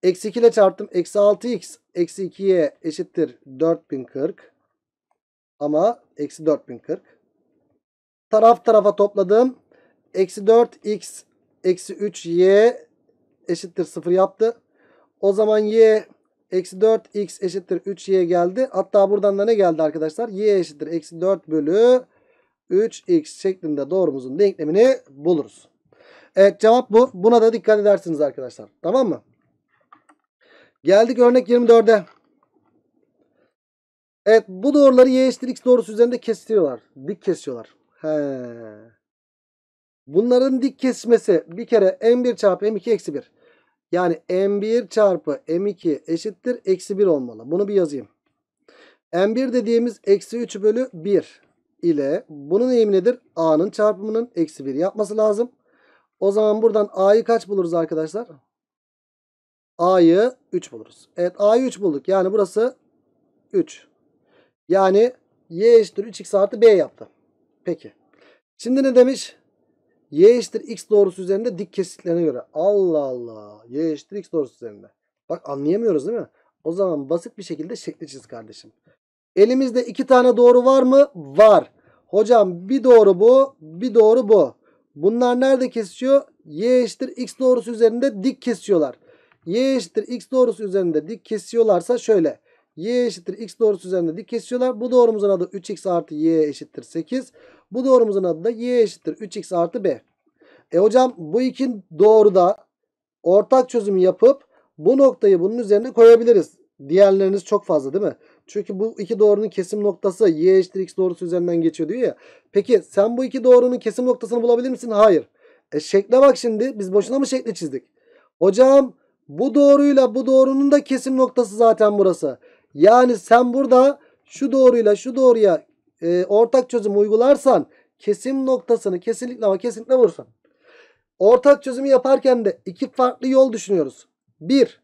Eksi 2 ile çarptım. Eksi 6x eksi 2'ye eşittir 4040. Ama eksi 4040. Taraf tarafa topladım. Eksi 4x eksi 3y eşittir 0 yaptı. O zaman y eksi 4x eşittir 3y geldi. Hatta buradan da ne geldi arkadaşlar? y eşittir eksi 4 bölü 3x şeklinde doğrumuzun denklemini buluruz. Evet cevap bu. Buna da dikkat edersiniz arkadaşlar. Tamam mı? Geldik örnek 24'e. Evet bu doğruları y eşittir x doğrusu üzerinde kesiyorlar. Dik kesiyorlar. He. Bunların dik kesmesi bir kere m1 çarpı m2 eksi 1. Yani m1 çarpı m2 eşittir eksi 1 olmalı. Bunu bir yazayım. m1 dediğimiz eksi 3 bölü 1 ile bunun eğimi nedir? a'nın çarpımının eksi 1 yapması lazım. O zaman buradan a'yı kaç buluruz arkadaşlar? a'yı 3 buluruz. Evet A'yı 3 bulduk. Yani burası 3. Yani Y eşittir 3X artı B yaptı. Peki. Şimdi ne demiş? Y eşittir X doğrusu üzerinde dik kesitlerine göre. Allah Allah. Y eşittir X doğrusu üzerinde. Bak anlayamıyoruz değil mi? O zaman basit bir şekilde şekli çiz kardeşim. Elimizde iki tane doğru var mı? Var. Hocam bir doğru bu, bir doğru bu. Bunlar nerede kesişiyor? Y eşittir X doğrusu üzerinde dik kesiyorlar y eşittir x doğrusu üzerinde dik kesiyorlarsa şöyle. y eşittir x doğrusu üzerinde dik kesiyorlar. Bu doğrumuzun adı 3x artı y eşittir 8. Bu doğrumuzun adı da y eşittir 3x artı b. E hocam bu iki doğruda ortak çözüm yapıp bu noktayı bunun üzerine koyabiliriz. Diğerleriniz çok fazla değil mi? Çünkü bu iki doğrunun kesim noktası y eşittir x doğrusu üzerinden geçiyor diyor ya. Peki sen bu iki doğrunun kesim noktasını bulabilir misin? Hayır. E şekle bak şimdi. Biz boşuna mı şekli çizdik? Hocam bu doğruyla bu doğrunun da kesim noktası zaten burası. Yani sen burada şu doğruyla şu doğruya e, ortak çözüm uygularsan kesim noktasını kesinlikle ama kesinlikle bulursun. Ortak çözümü yaparken de iki farklı yol düşünüyoruz. Bir,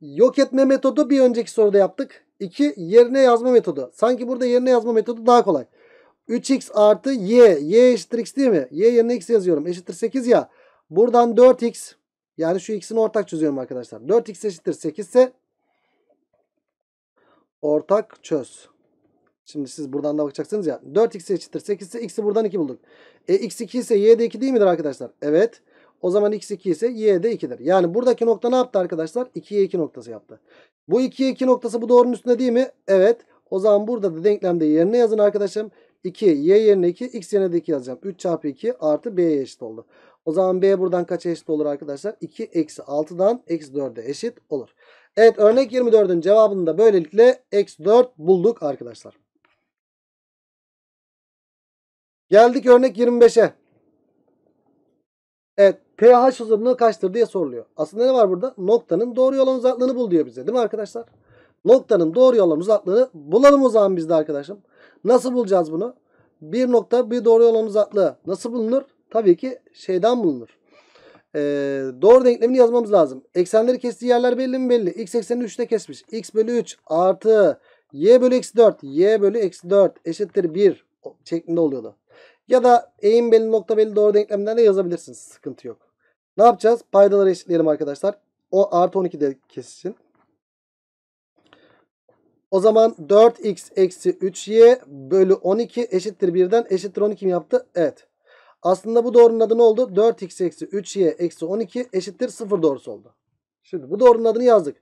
yok etme metodu bir önceki soruda yaptık. İki, yerine yazma metodu. Sanki burada yerine yazma metodu daha kolay. 3x artı y. y eşittir x değil mi? y yerine x yazıyorum. Eşittir 8 ya. Buradan 4x yani şu ikisini ortak çözüyorum arkadaşlar. 4x eşittir 8 ise ortak çöz. Şimdi siz buradan da bakacaksınız ya. 4x eşittir 8 ise x'i buradan 2 bulduk. E x2 ise y de 2 değil midir arkadaşlar? Evet. O zaman x2 ise y de 2'dir. Yani buradaki nokta ne yaptı arkadaşlar? 2'ye 2 noktası yaptı. Bu 2'ye 2 noktası bu doğrunun üstünde değil mi? Evet. O zaman burada da denklemde yerine yazın arkadaşım. 2 y yerine 2 x yerine de 2 yazacağım. 3 çarpı 2 artı b'ye eşit oldu. O zaman B buradan kaça eşit olur arkadaşlar? 2 eksi 6'dan eksi 4'e eşit olur. Evet örnek 24'ün cevabını da böylelikle eksi 4 bulduk arkadaşlar. Geldik örnek 25'e. Evet pH uzunluğu kaçtır diye soruluyor. Aslında ne var burada? Noktanın doğru yolun uzaklığını bul diyor bize değil mi arkadaşlar? Noktanın doğru yolun uzaklığını bulalım o zaman biz de arkadaşım. Nasıl bulacağız bunu? Bir nokta bir doğru yolun uzaklığı nasıl bulunur? Tabii ki şeyden bulunur. Ee, doğru denklemini yazmamız lazım. Eksenleri kestiği yerler belli mi? Belli. X eksenini 3'te kesmiş. X bölü 3 artı y bölü eksi 4. y bölü eksi 4 eşittir 1 şeklinde oluyordu. Ya da eğim belli nokta belli doğru denklemden de yazabilirsiniz. Sıkıntı yok. Ne yapacağız? Paydaları eşitleyelim arkadaşlar. O artı 12 de kesişin. O zaman 4x eksi 3y bölü 12 eşittir 1'den eşittir 12 mi yaptı? Evet. Aslında bu doğrunun adı ne oldu? 4x eksi 3y eksi 12 eşittir 0 doğrusu oldu. Şimdi bu doğrunun adını yazdık.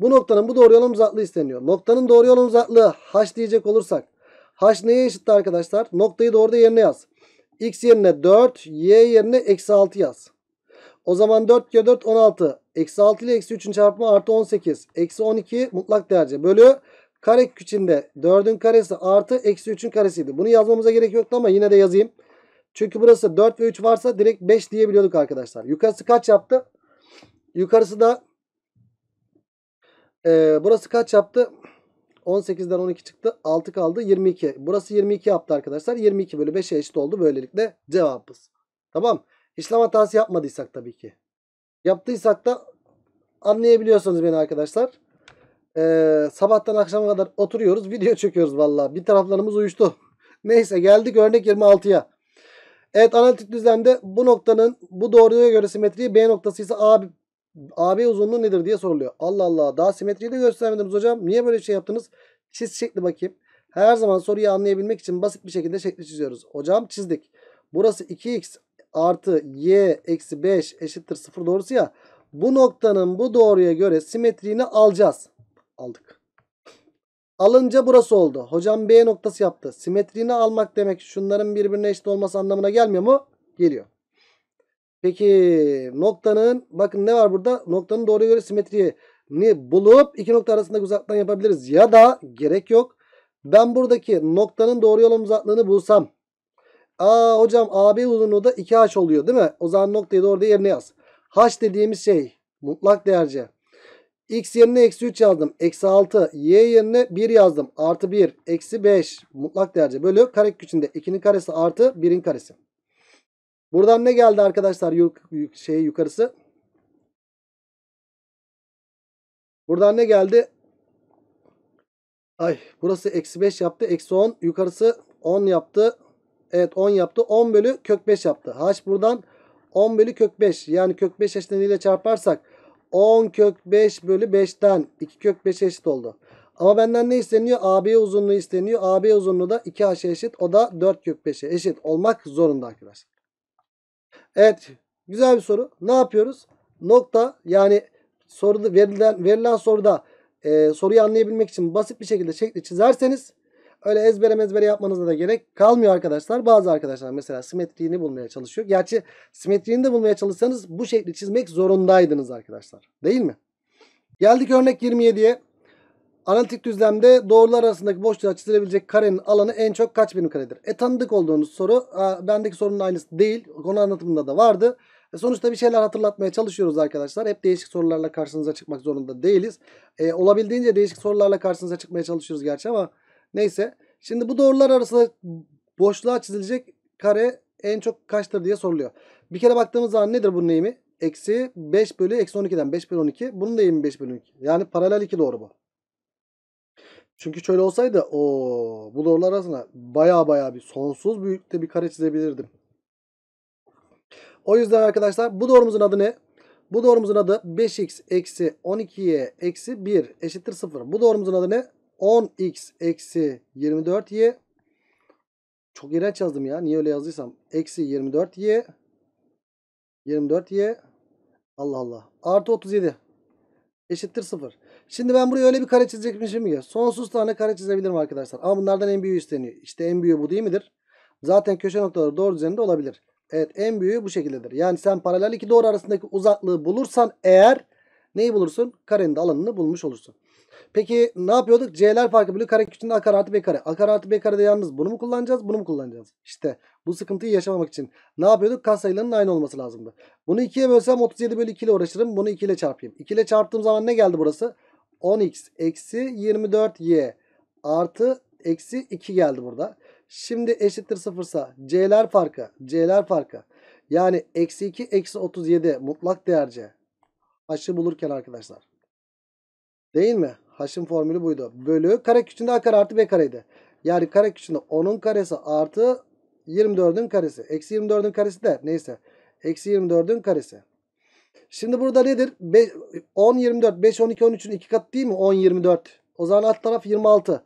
Bu noktanın bu doğru yolun uzaklığı isteniyor. Noktanın doğru yolun uzaklığı h diyecek olursak. h neye eşittir arkadaşlar? Noktayı doğruda yerine yaz. x yerine 4, y yerine eksi 6 yaz. O zaman 4 kere 4 16. Eksi 6 ile eksi 3'ün çarpımı artı 18. Eksi 12 mutlak değerce bölü kare içinde 4'ün karesi artı eksi 3'ün karesiydi. Bunu yazmamıza gerek yoktu ama yine de yazayım. Çünkü burası 4 ve 3 varsa direkt 5 diyebiliyorduk arkadaşlar. Yukarısı kaç yaptı? Yukarısı da e, burası kaç yaptı? 18'den 12 çıktı. 6 kaldı. 22. Burası 22 yaptı arkadaşlar. 22 bölü 5'e eşit oldu. Böylelikle cevabımız. Tamam. İşlem hatası yapmadıysak tabii ki. Yaptıysak da anlayabiliyorsunuz beni arkadaşlar. Ee, sabahtan akşama kadar oturuyoruz. Video çekiyoruz valla. Bir taraflarımız uyuştu. Neyse geldik örnek 26'ya. Evet analitik düzlemde bu noktanın bu doğruya göre simetriği B noktası ise AB uzunluğu nedir diye soruluyor. Allah Allah daha simetriyi de göstermediniz hocam. Niye böyle şey yaptınız? Çiz şekli bakayım. Her zaman soruyu anlayabilmek için basit bir şekilde şekli çiziyoruz. Hocam çizdik. Burası 2x artı y eksi 5 eşittir 0 doğrusu ya. Bu noktanın bu doğruya göre simetriğini alacağız. Aldık. Alınca burası oldu. Hocam B noktası yaptı. Simetriğini almak demek şunların birbirine eşit olması anlamına gelmiyor mu? Geliyor. Peki noktanın bakın ne var burada? Noktanın doğruya göre simetriğini bulup iki nokta arasındaki uzaktan yapabiliriz. Ya da gerek yok. Ben buradaki noktanın doğru yolun uzaklığını bulsam. Aa hocam AB uzunluğu da 2H oluyor değil mi? O zaman noktayı doğru yerine yaz. H dediğimiz şey mutlak değerce. X yerine eksi 3 yazdım. Eksi 6. Y yerine 1 yazdım. Artı 1. Eksi 5. Mutlak derece bölü. Kare içinde 2'nin karesi artı 1'in karesi. Buradan ne geldi arkadaşlar? Yuk, yuk, şey yukarısı. Buradan ne geldi? Ay burası eksi 5 yaptı. Eksi 10. Yukarısı 10 yaptı. Evet 10 yaptı. 10 bölü kök 5 yaptı. H buradan 10 bölü kök 5. Yani kök 5 eşleniğiyle çarparsak 10 kök 5 bölü 5'ten 2 kök 5'e eşit oldu. Ama benden ne isteniyor? AB uzunluğu isteniyor. AB uzunluğu da 2H eşit. O da 4 kök 5'e eşit olmak zorunda arkadaşlar. Evet. Güzel bir soru. Ne yapıyoruz? Nokta yani soruda verilen, verilen soruda e, soruyu anlayabilmek için basit bir şekilde şekli çizerseniz Öyle ezbere mezbere yapmanıza da gerek kalmıyor arkadaşlar. Bazı arkadaşlar mesela simetriğini bulmaya çalışıyor. Gerçi simetriğini de bulmaya çalışsanız bu şekli çizmek zorundaydınız arkadaşlar. Değil mi? Geldik örnek 27'ye. Analitik düzlemde doğrular arasındaki boşluğa çizilebilecek karenin alanı en çok kaç birim karedir? E tanıdık olduğunuz soru e, bendeki sorunun aynısı değil. Konu anlatımında da vardı. E, sonuçta bir şeyler hatırlatmaya çalışıyoruz arkadaşlar. Hep değişik sorularla karşınıza çıkmak zorunda değiliz. E, olabildiğince değişik sorularla karşınıza çıkmaya çalışıyoruz gerçi ama Neyse. Şimdi bu doğrular arasında boşluğa çizilecek kare en çok kaçtır diye soruluyor. Bir kere baktığımız zaman nedir bunun eğimi? Eksi 5 bölü eksi 12'den 5 bölü 12. Bunun da eğimi 5 bölü 12. Yani paralel 2 doğru bu. Çünkü şöyle olsaydı o bu doğrular arasında baya baya bir sonsuz büyüklükte bir kare çizebilirdim. O yüzden arkadaşlar bu doğrumuzun adı ne? Bu doğrumuzun adı 5x eksi y eksi 1 eşittir 0. Bu doğrumuzun adı ne? 10x eksi 24y çok iğrenç yazdım ya. Niye öyle yazdıysam. Eksi 24y 24y Allah Allah. Artı 37 eşittir 0. Şimdi ben buraya öyle bir kare çizecekmişim ya. Sonsuz tane kare çizebilirim arkadaşlar. Ama bunlardan en büyüğü isteniyor. İşte en büyüğü bu değil midir? Zaten köşe noktaları doğru düzeninde olabilir. Evet en büyüğü bu şekildedir. Yani sen paralel iki doğru arasındaki uzaklığı bulursan eğer neyi bulursun? Karenin de alanını bulmuş olursun. Peki ne yapıyorduk? C'ler farkı bölü kare küçüğünde akar artı B kare. Akar artı B kare de yalnız bunu mu kullanacağız? Bunu mu kullanacağız? İşte bu sıkıntıyı yaşamamak için ne yapıyorduk? Kas sayılarının aynı olması lazımdı. Bunu 2'ye bölsem 37 bölü 2 ile uğraşırım. Bunu 2 ile çarpayım. 2 ile çarptığım zaman ne geldi burası? 10x eksi 24y artı eksi 2 geldi burada. Şimdi eşittir sıfırsa c'ler farkı. C'ler farkı. Yani eksi 2 eksi 37 mutlak değer c. H'ı bulurken arkadaşlar. Değil mi? Haş'ın formülü buydu. Bölü kare küçüğünde a kare artı b kareydi. Yani kare küçüğünde 10'un karesi artı 24'ün karesi. Eksi 24'ün karesi de neyse. Eksi 24'ün karesi. Şimdi burada nedir? Be 10, 24, 5, 12, 13'ün iki katı değil mi? 10, 24. O zaman alt taraf 26.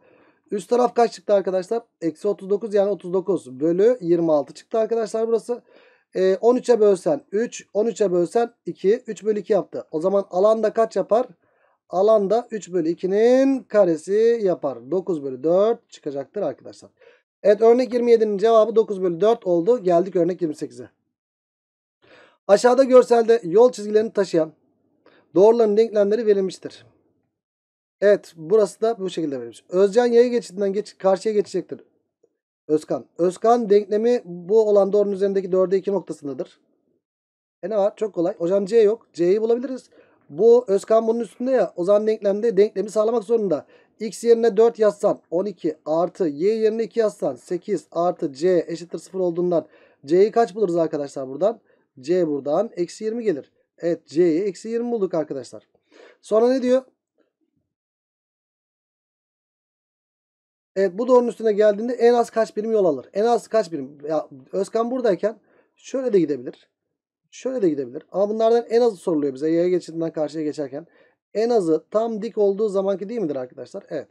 Üst taraf kaç çıktı arkadaşlar? Eksi 39 yani 39 bölü 26 çıktı arkadaşlar burası. E, ee, 13'e bölsen 3, 13'e bölsen 2, 3 bölü 2 yaptı. O zaman alanda kaç yapar? Alan da 3 bölü 2'nin karesi yapar. 9 bölü 4 çıkacaktır arkadaşlar. Evet örnek 27'nin cevabı 9 bölü 4 oldu. Geldik örnek 28'e. Aşağıda görselde yol çizgilerini taşıyan doğruların denklemleri verilmiştir. Evet burası da bu şekilde verilmiş. Özcan yaya geçidinden geç, karşıya geçecektir. Özkan. Özkan denklemi bu olan doğrunun üzerindeki 4'e 2 noktasındadır. E ne var? Çok kolay. Hocam C yok. C'yi bulabiliriz. Bu Özkan bunun üstünde ya. O zaman denklemde denklemi sağlamak zorunda. X yerine 4 yazsan 12 artı Y yerine 2 yazsan 8 artı C eşittir 0 olduğundan C'yi kaç buluruz arkadaşlar buradan? C buradan eksi 20 gelir. Evet C'yi eksi 20 bulduk arkadaşlar. Sonra ne diyor? Evet bu doğrunun üstüne geldiğinde en az kaç birim yol alır? En az kaç birim? Ya, Özkan buradayken şöyle de gidebilir. Şöyle de gidebilir. Ama bunlardan en azı soruluyor bize. Yaya geçidinden karşıya geçerken. En azı tam dik olduğu zamanki değil midir arkadaşlar? Evet.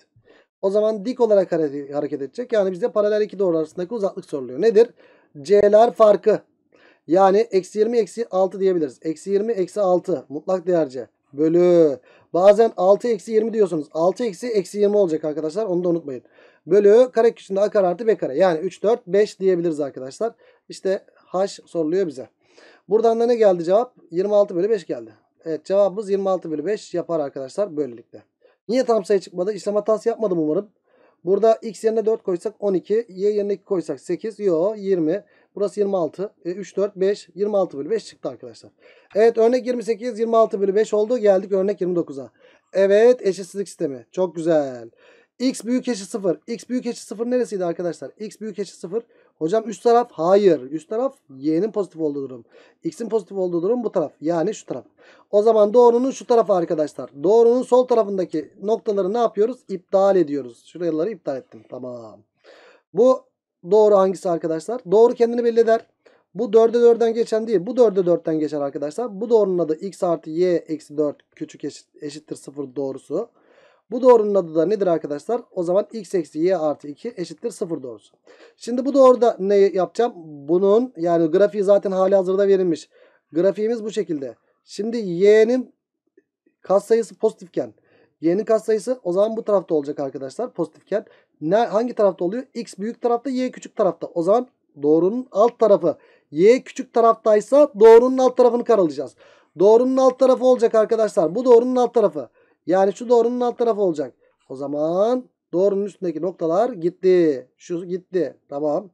O zaman dik olarak hareket edecek. Yani bize paralel iki doğru arasındaki uzaklık soruluyor. Nedir? C'ler farkı. Yani eksi 20 eksi 6 diyebiliriz. Eksi 20 eksi 6 mutlak değer C. Bölü. Bazen 6 eksi 20 diyorsunuz. 6 eksi eksi 20 olacak arkadaşlar. Onu da unutmayın. Bölü kare köşesinde a kare artı b kare. Yani 3, 4, 5 diyebiliriz arkadaşlar. İşte h soruluyor bize. Buradan da ne geldi cevap? 26 bölü 5 geldi. Evet cevabımız 26 bölü 5 yapar arkadaşlar böylelikle. Niye tam sayı çıkmadı? İşlem hatası yapmadım umarım. Burada x yerine 4 koysak 12. Y yerine 2 koysak 8. Yo 20. Burası 26. E, 3, 4, 5. 26 bölü 5 çıktı arkadaşlar. Evet örnek 28. 26 bölü 5 oldu. Geldik örnek 29'a. Evet eşitsizlik sistemi. Çok güzel. X büyük eşit 0. X büyük eşit 0 neresiydi arkadaşlar? X büyük eşit 0. 0. Hocam üst taraf hayır. Üst taraf y'nin pozitif olduğu durum. X'in pozitif olduğu durum bu taraf. Yani şu taraf. O zaman doğrunun şu tarafı arkadaşlar. Doğrunun sol tarafındaki noktaları ne yapıyoruz? İptal ediyoruz. Şuraları iptal ettim. Tamam. Bu doğru hangisi arkadaşlar? Doğru kendini belli eder. Bu 4'e 4'den geçen değil. Bu 4'e 4'ten geçer arkadaşlar. Bu doğrunun adı x artı y eksi 4 küçük eşittir 0 doğrusu. Bu doğrunun adı da nedir arkadaşlar? O zaman x eksi y artı 2 eşittir 0 doğrusu. Şimdi bu doğruda ne yapacağım? Bunun yani grafiği zaten hali hazırda verilmiş. Grafiğimiz bu şekilde. Şimdi y'nin katsayısı pozitifken y'nin katsayısı o zaman bu tarafta olacak arkadaşlar pozitifken. Ne, hangi tarafta oluyor? x büyük tarafta y küçük tarafta. O zaman doğrunun alt tarafı y küçük taraftaysa doğrunun alt tarafını karalayacağız. Doğrunun alt tarafı olacak arkadaşlar. Bu doğrunun alt tarafı. Yani şu doğrunun alt tarafı olacak. O zaman doğrunun üstündeki noktalar gitti. Şu gitti. Tamam.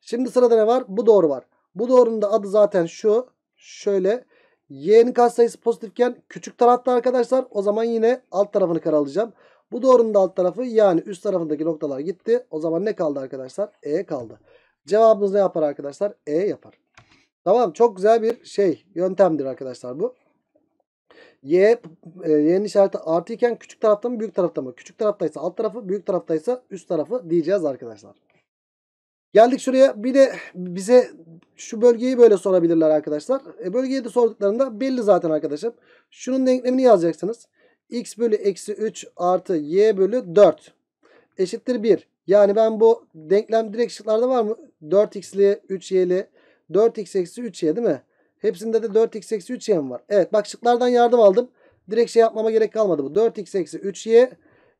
Şimdi sırada ne var? Bu doğru var. Bu doğrunun da adı zaten şu. Şöyle. Y'nin katsayısı pozitifken küçük tarafta arkadaşlar. O zaman yine alt tarafını karalayacağım. Bu doğrunun da alt tarafı yani üst tarafındaki noktalar gitti. O zaman ne kaldı arkadaşlar? E kaldı. Cevabımız ne yapar arkadaşlar? E yapar. Tamam çok güzel bir şey yöntemdir arkadaşlar bu. Y e, y'nin işareti artı iken küçük tarafta mı büyük tarafta mı? Küçük taraftaysa alt tarafı, büyük taraftaysa üst tarafı diyeceğiz arkadaşlar. Geldik şuraya. Bir de bize şu bölgeyi böyle sorabilirler arkadaşlar. E, bölgeyi de sorduklarında belli zaten arkadaşım. Şunun denklemini yazacaksınız. x bölü eksi 3 artı y bölü 4 eşittir 1. Yani ben bu denklem direkt şıklarda var mı? 4x'li 3y'li 4x eksi 3y değil mi? Hepsinde de 4x eksi 3y'm var. Evet bak şıklardan yardım aldım. Direkt şey yapmama gerek kalmadı bu. 4x eksi 3y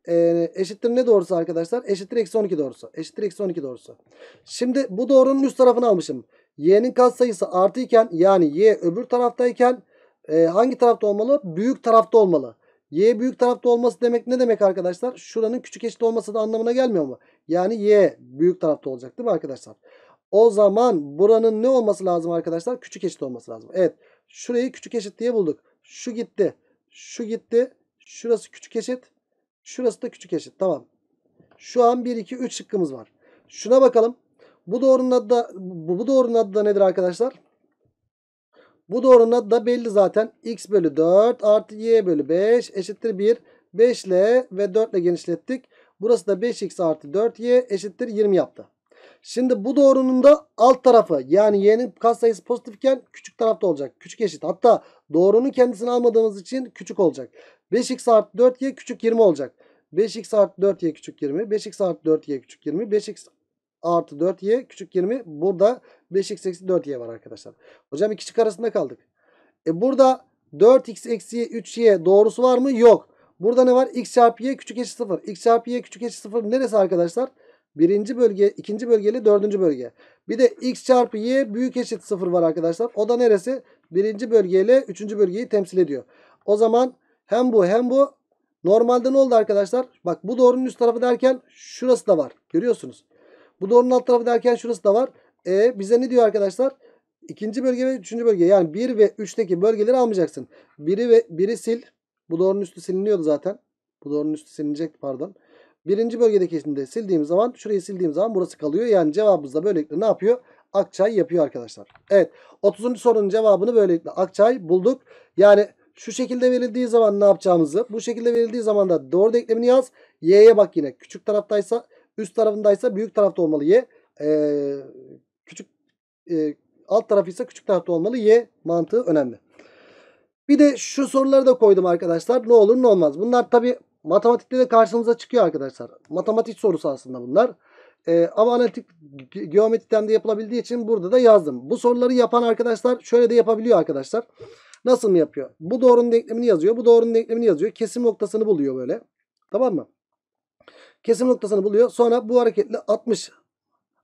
e, eşittir ne doğrusu arkadaşlar? Eşittir eksi 12 doğrusu. Eşittir eksi 12 doğrusu. Şimdi bu doğrunun üst tarafını almışım. Y'nin katsayısı sayısı artıyken, yani y öbür taraftayken e, hangi tarafta olmalı? Büyük tarafta olmalı. Y büyük tarafta olması demek ne demek arkadaşlar? Şuranın küçük eşit olması da anlamına gelmiyor mu? Yani Y büyük tarafta olacak değil mi arkadaşlar? O zaman buranın ne olması lazım arkadaşlar? Küçük eşit olması lazım. Evet. Şurayı küçük eşit diye bulduk. Şu gitti. Şu gitti. Şurası küçük eşit. Şurası da küçük eşit. Tamam. Şu an 1, 2, 3 şıkkımız var. Şuna bakalım. Bu doğrunun adı da, bu, bu doğrunun adı da nedir arkadaşlar? Bu doğrunun adı da belli zaten. X bölü 4 artı Y bölü 5 eşittir 1. 5 ile ve 4 ile genişlettik. Burası da 5X artı 4Y eşittir 20 yaptı. Şimdi bu doğrunun da alt tarafı yani y'nin katsayısı pozitifken küçük tarafta olacak. Küçük eşit. Hatta doğrunun kendisini almadığımız için küçük olacak. 5x artı 4y küçük 20 olacak. 5x artı 4y küçük 20. 5x artı 4y küçük 20. 5x artı 4y küçük 20. Burada 5x eksi 4y var arkadaşlar. Hocam iki çık arasında kaldık. E burada 4x eksi 3y doğrusu var mı? Yok. Burada ne var? x çarpı y küçük eşit 0. x çarpı y küçük eşit 0 neresi arkadaşlar? Arkadaşlar. Birinci bölge, ikinci bölgeli dördüncü bölge. Bir de x çarpı y büyük eşit sıfır var arkadaşlar. O da neresi? Birinci bölgeyle üçüncü bölgeyi temsil ediyor. O zaman hem bu hem bu normalde ne oldu arkadaşlar? Bak bu doğrunun üst tarafı derken şurası da var. Görüyorsunuz. Bu doğrunun alt tarafı derken şurası da var. E bize ne diyor arkadaşlar? İkinci bölge ve üçüncü bölge. Yani bir ve üçteki bölgeleri almayacaksın. Biri ve biri sil. Bu doğrunun üstü siliniyordu zaten. Bu doğrunun üstü silinecek pardon. Birinci bölgedeki de sildiğim zaman şurayı sildiğim zaman burası kalıyor. Yani cevabımız da böylelikle ne yapıyor? Akçay yapıyor arkadaşlar. Evet 30. sorunun cevabını böylelikle Akçay bulduk. Yani şu şekilde verildiği zaman ne yapacağımızı bu şekilde verildiği zaman da doğru denklemini yaz. Y'ye bak yine küçük taraftaysa üst tarafındaysa büyük tarafta olmalı Y. Ee, küçük e, alt tarafıysa küçük tarafta olmalı. Y mantığı önemli. Bir de şu soruları da koydum arkadaşlar. Ne olur ne olmaz. Bunlar tabi matematikte de karşımıza çıkıyor arkadaşlar. Matematik sorusu aslında bunlar. E, ama analitik geometriden de yapılabildiği için burada da yazdım. Bu soruları yapan arkadaşlar şöyle de yapabiliyor arkadaşlar. Nasıl mı yapıyor? Bu doğrunun denklemini yazıyor. Bu doğrunun denklemini yazıyor. Kesim noktasını buluyor böyle. Tamam mı? Kesim noktasını buluyor. Sonra bu hareketle 60.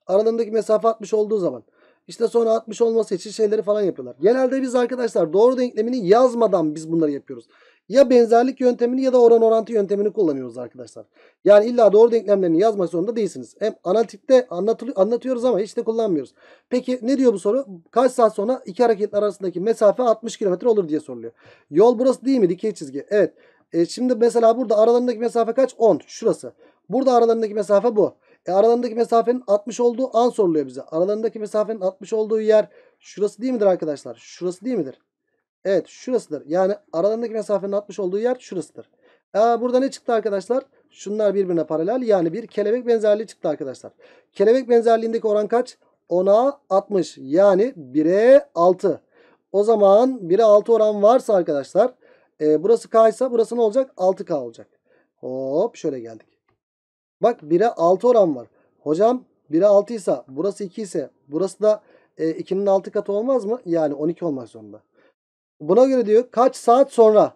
Aralarındaki mesafe 60 olduğu zaman. İşte sonra 60 olması için şeyleri falan yapıyorlar. Genelde biz arkadaşlar doğru denklemini yazmadan biz bunları yapıyoruz. Ya benzerlik yöntemini ya da oran orantı yöntemini kullanıyoruz arkadaşlar. Yani illa doğru denklemlerini yazmak zorunda değilsiniz. Hem analitikte anlatıyoruz ama hiç de kullanmıyoruz. Peki ne diyor bu soru? Kaç saat sonra iki hareketin arasındaki mesafe 60 km olur diye soruluyor. Yol burası değil mi? Dikey çizgi. Evet. E şimdi mesela burada aralarındaki mesafe kaç? 10. Şurası. Burada aralarındaki mesafe bu. E aralarındaki mesafenin 60 olduğu an soruluyor bize. Aralarındaki mesafenin 60 olduğu yer şurası değil midir arkadaşlar? Şurası değil midir? Evet şurasıdır. Yani aralarındaki mesafenin 60 olduğu yer şurasıdır. Aa, burada ne çıktı arkadaşlar? Şunlar birbirine paralel. Yani bir kelebek benzerliği çıktı arkadaşlar. Kelebek benzerliğindeki oran kaç? 10'a 60. Yani 1'e 6. O zaman 1'e 6 oran varsa arkadaşlar. E, burası K ise burası ne olacak? 6K olacak. Hop şöyle geldik. Bak 1'e 6 oran var. Hocam 1'e 6 ise burası 2 ise burası da e, 2'nin 6 katı olmaz mı? Yani 12 olmak zorunda. Buna göre diyor kaç saat sonra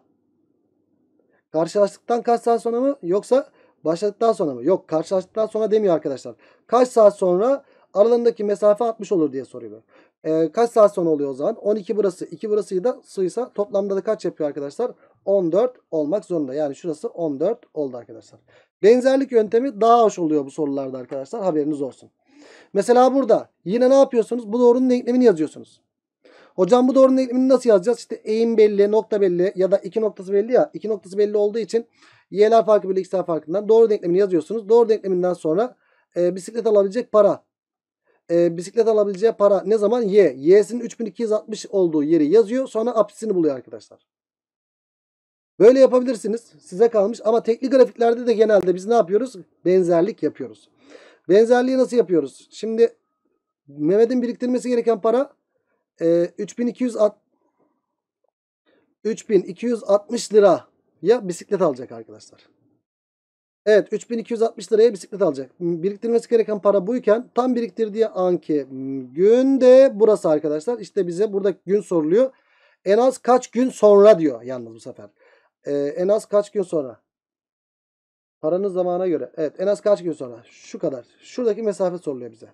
karşılaştıktan kaç saat sonra mı yoksa başladıktan sonra mı? Yok karşılaştıktan sonra demiyor arkadaşlar. Kaç saat sonra aralarındaki mesafe 60 olur diye soruyor. Ee, kaç saat sonra oluyor o zaman? 12 burası 2 burası da sıysa toplamda da kaç yapıyor arkadaşlar? 14 olmak zorunda. Yani şurası 14 oldu arkadaşlar. Benzerlik yöntemi daha hoş oluyor bu sorularda arkadaşlar. Haberiniz olsun. Mesela burada yine ne yapıyorsunuz? Bu doğrunun denklemini yazıyorsunuz. Hocam bu doğrunun eklemini nasıl yazacağız? İşte eğim belli, nokta belli ya da iki noktası belli ya. iki noktası belli olduğu için y'ler farkı bölü x'ler farkından doğru denklemini yazıyorsunuz. Doğru denkleminden sonra e, bisiklet alabilecek para. E, bisiklet alabileceği para ne zaman? Y. Y'sinin 3260 olduğu yeri yazıyor. Sonra apsisini buluyor arkadaşlar. Böyle yapabilirsiniz. Size kalmış. Ama tekli grafiklerde de genelde biz ne yapıyoruz? Benzerlik yapıyoruz. Benzerliği nasıl yapıyoruz? Şimdi Mehmet'in biriktirmesi gereken para e, 3260 3260 lira ya bisiklet alacak arkadaşlar. Evet 3260 liraya bisiklet alacak. Hmm, biriktirmesi gereken para buyken tam biriktirdiği anki hmm, günde burası arkadaşlar. İşte bize burada gün soruluyor. En az kaç gün sonra diyor yalnız bu sefer. Ee, en az kaç gün sonra. Paranın zamana göre. Evet en az kaç gün sonra. Şu kadar. Şuradaki mesafe soruluyor bize.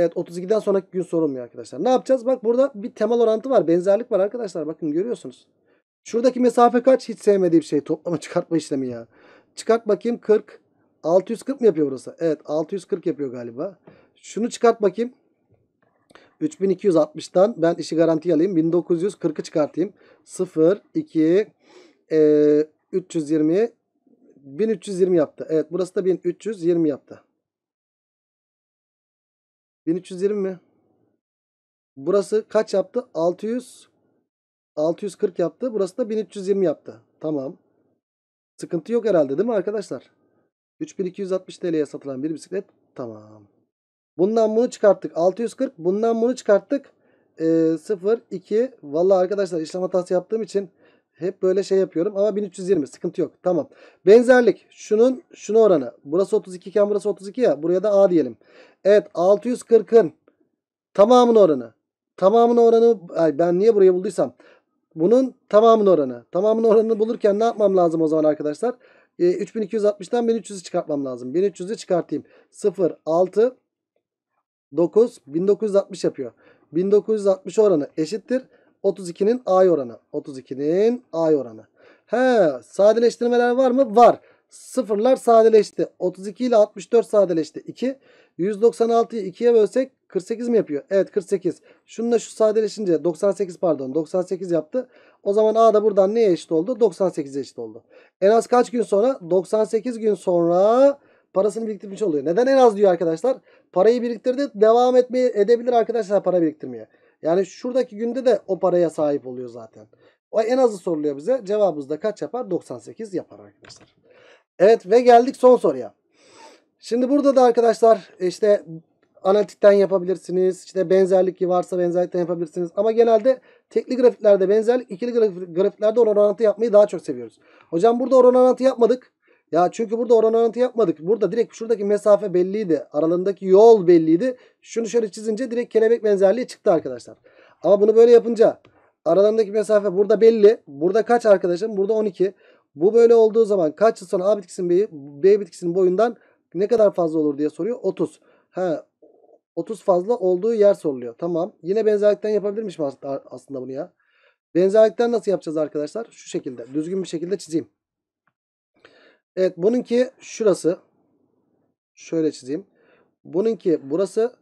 Evet 32'den sonraki gün sorulmuyor arkadaşlar. Ne yapacağız? Bak burada bir temel orantı var. Benzerlik var arkadaşlar. Bakın görüyorsunuz. Şuradaki mesafe kaç? Hiç sevmediğim şey. Toplama çıkartma işlemi ya. Çıkart bakayım 40. 640 mı yapıyor burası? Evet 640 yapıyor galiba. Şunu çıkart bakayım. 3260'tan ben işi garanti alayım. 1940'ı çıkartayım. 0, 2, e, 320, 1320 yaptı. Evet burası da 1320 yaptı. 1320 mi? Burası kaç yaptı? 600 640 yaptı. Burası da 1320 yaptı. Tamam. Sıkıntı yok herhalde değil mi arkadaşlar? 3260 TL'ye satılan bir bisiklet. Tamam. Bundan bunu çıkarttık. 640. Bundan bunu çıkarttık. Ee, 0, 2. Valla arkadaşlar işlem hatası yaptığım için hep böyle şey yapıyorum ama 1320 sıkıntı yok. Tamam. Benzerlik şunun şunu oranı. Burası 32 iken burası 32 ya. Buraya da A diyelim. Evet 640'ın tamamının oranı. Tamamının oranı ay ben niye buraya bulduysam. Bunun tamamının oranı. Tamamının oranını bulurken ne yapmam lazım o zaman arkadaşlar? E, 3260'dan 1300'ü çıkartmam lazım. 1300'ü çıkartayım. 0, 6, 9, 1960 yapıyor. 1960 oranı eşittir. 32'nin ay oranı. 32'nin ay oranı. He sadeleştirmeler var mı? Var. Sıfırlar sadeleşti. 32 ile 64 sadeleşti. 2. 196'yı 2'ye bölsek 48 mi yapıyor? Evet 48. Şununla şu sadeleşince 98 pardon 98 yaptı. O zaman A da buradan neye eşit oldu? 98'e eşit oldu. En az kaç gün sonra? 98 gün sonra parasını biriktirmiş oluyor. Neden en az diyor arkadaşlar? Parayı biriktirdi. Devam etmeye edebilir arkadaşlar para biriktirmeye. Yani şuradaki günde de o paraya sahip oluyor zaten. O en azı soruluyor bize. Cevabımız da kaç yapar? 98 yapar arkadaşlar. Evet ve geldik son soruya. Şimdi burada da arkadaşlar işte analitikten yapabilirsiniz. İşte benzerlik varsa benzerlikten yapabilirsiniz. Ama genelde tekli grafiklerde benzerlik, ikili grafiklerde oran orantı yapmayı daha çok seviyoruz. Hocam burada oran orantı yapmadık. Ya çünkü burada oran orantı yapmadık. Burada direkt şuradaki mesafe belliydi. Aralarındaki yol belliydi. Şunu şöyle çizince direkt kelebek benzerliği çıktı arkadaşlar. Ama bunu böyle yapınca aralarındaki mesafe burada belli. Burada kaç arkadaşım? Burada 12. Bu böyle olduğu zaman kaç yıl sonra A bitkisinin B'yi B bitkisinin boyundan ne kadar fazla olur diye soruyor. 30. Ha, 30 fazla olduğu yer soruluyor. Tamam. Yine benzerlikten yapabilirmiş aslında bunu ya. Benzerlikten nasıl yapacağız arkadaşlar? Şu şekilde. Düzgün bir şekilde çizeyim. Evet bununki şurası. Şöyle çizeyim. Bununki burası.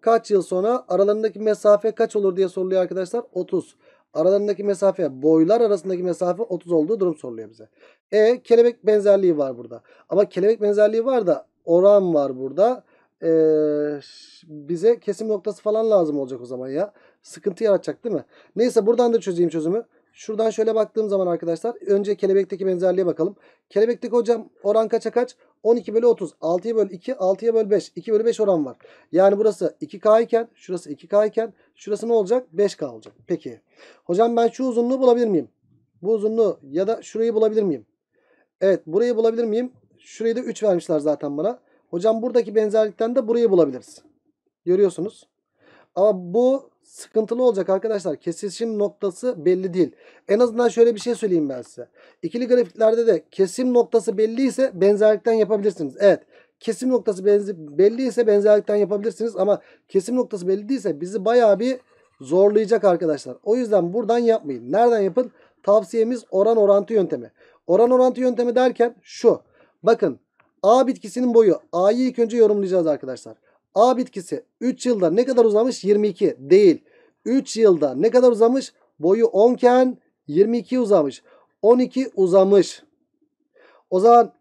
Kaç yıl sonra aralarındaki mesafe kaç olur diye soruluyor arkadaşlar. 30. Aralarındaki mesafe boylar arasındaki mesafe 30 olduğu durum soruluyor bize. E kelebek benzerliği var burada. Ama kelebek benzerliği var da oran var burada. E, bize kesim noktası falan lazım olacak o zaman ya. Sıkıntı yaratacak değil mi? Neyse buradan da çözeyim çözümü. Şuradan şöyle baktığım zaman arkadaşlar önce kelebekteki benzerliğe bakalım. Kelebekteki hocam oran kaça kaç? 12 bölü 30. 6'ya bölü 2. 6'ya bölü 5. 2 bölü 5 oran var. Yani burası 2K iken şurası 2K iken şurası ne olacak? 5K olacak. Peki. Hocam ben şu uzunluğu bulabilir miyim? Bu uzunluğu ya da şurayı bulabilir miyim? Evet burayı bulabilir miyim? Şurayı da 3 vermişler zaten bana. Hocam buradaki benzerlikten de burayı bulabiliriz. Görüyorsunuz. Ama bu sıkıntılı olacak arkadaşlar. Kesişim noktası belli değil. En azından şöyle bir şey söyleyeyim ben size. İkili grafiklerde de kesim noktası belli ise benzerlikten yapabilirsiniz. Evet. Kesim noktası belli ise benzerlikten yapabilirsiniz ama kesim noktası belli değilse bizi bayağı bir zorlayacak arkadaşlar. O yüzden buradan yapmayın. Nereden yapın? Tavsiyemiz oran orantı yöntemi. Oran orantı yöntemi derken şu. Bakın A bitkisinin boyu. A'yı ilk önce yorumlayacağız arkadaşlar. A bitkisi 3 yılda ne kadar uzamış? 22 değil. 3 yılda ne kadar uzamış? Boyu 10 iken 22 uzamış. 12 uzamış. O zaman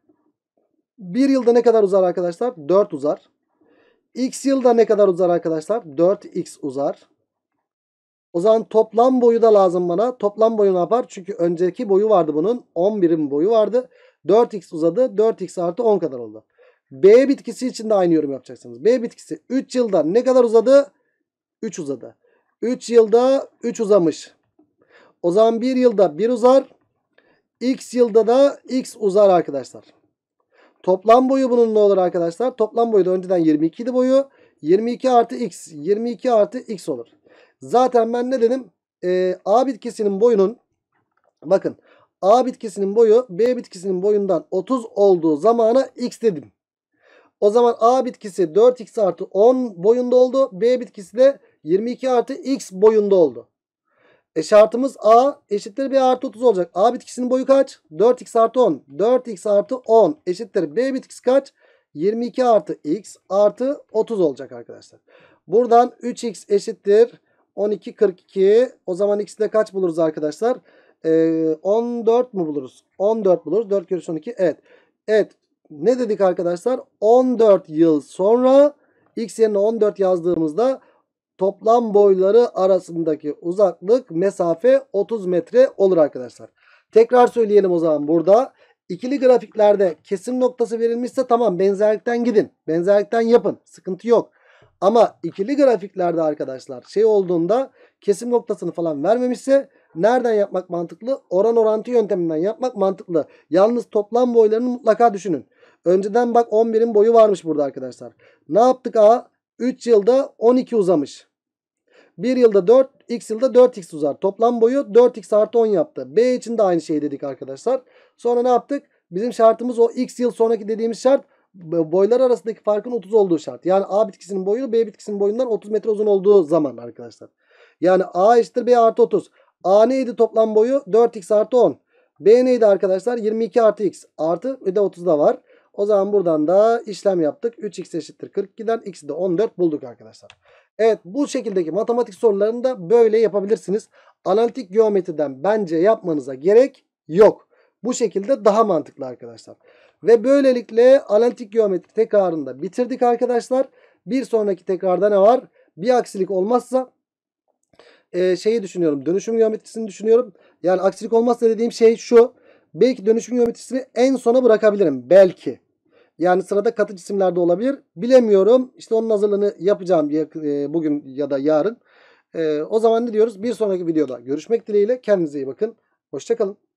1 yılda ne kadar uzar arkadaşlar? 4 uzar. X yılda ne kadar uzar arkadaşlar? 4x uzar. O zaman toplam boyu da lazım bana. Toplam boyu ne yapar? Çünkü önceki boyu vardı bunun. 11'in boyu vardı. 4x uzadı. 4x artı 10 kadar oldu. B bitkisi için de aynı yorum yapacaksınız. B bitkisi 3 yılda ne kadar uzadı? 3 uzadı. 3 yılda 3 uzamış. O zaman 1 yılda 1 uzar. X yılda da X uzar arkadaşlar. Toplam boyu bunun ne olur arkadaşlar? Toplam boyu da önceden 22 idi boyu. 22 artı X. 22 artı X olur. Zaten ben ne dedim? Ee, A bitkisinin boyunun bakın A bitkisinin boyu B bitkisinin boyundan 30 olduğu zamana X dedim. O zaman A bitkisi 4x artı 10 boyunda oldu. B bitkisi de 22 artı x boyunda oldu. E şartımız A eşittir B artı 30 olacak. A bitkisinin boyu kaç? 4x artı 10. 4x artı 10 eşittir B bitkisi kaç? 22 artı x artı 30 olacak arkadaşlar. Buradan 3x eşittir 12 42. O zaman x'i de kaç buluruz arkadaşlar? Ee, 14 mu buluruz? 14 buluruz. 4 kere 12 evet. Evet ne dedik arkadaşlar? 14 yıl sonra x yerine 14 yazdığımızda toplam boyları arasındaki uzaklık mesafe 30 metre olur arkadaşlar. Tekrar söyleyelim o zaman burada. ikili grafiklerde kesim noktası verilmişse tamam benzerlikten gidin. Benzerlikten yapın. Sıkıntı yok. Ama ikili grafiklerde arkadaşlar şey olduğunda kesim noktasını falan vermemişse nereden yapmak mantıklı? Oran orantı yönteminden yapmak mantıklı. Yalnız toplam boylarını mutlaka düşünün. Önceden bak 11'in boyu varmış burada arkadaşlar. Ne yaptık A? 3 yılda 12 uzamış. 1 yılda 4, x yılda 4x uzar. Toplam boyu 4x artı 10 yaptı. B için de aynı şey dedik arkadaşlar. Sonra ne yaptık? Bizim şartımız o x yıl sonraki dediğimiz şart boylar arasındaki farkın 30 olduğu şart. Yani A bitkisinin boyu B bitkisinin boyundan 30 metre uzun olduğu zaman arkadaşlar. Yani A eşittir B artı 30. A neydi toplam boyu? 4x artı 10. B neydi arkadaşlar? 22 artı x artı bir de 30 da var. O zaman buradan da işlem yaptık. 3x eşittir 42'den x'i de 14 bulduk arkadaşlar. Evet bu şekildeki matematik sorularını da böyle yapabilirsiniz. Analitik geometriden bence yapmanıza gerek yok. Bu şekilde daha mantıklı arkadaşlar. Ve böylelikle analitik geometri tekrarını da bitirdik arkadaşlar. Bir sonraki tekrarda ne var? Bir aksilik olmazsa e, şeyi düşünüyorum. Dönüşüm geometrisini düşünüyorum. Yani aksilik olmazsa dediğim şey şu. Belki dönüşüm geometrisini en sona bırakabilirim. Belki. Yani sırada katı cisimlerde olabilir. Bilemiyorum. İşte onun hazırlığını yapacağım e, bugün ya da yarın. E, o zaman ne diyoruz? Bir sonraki videoda görüşmek dileğiyle. Kendinize iyi bakın. Hoşçakalın.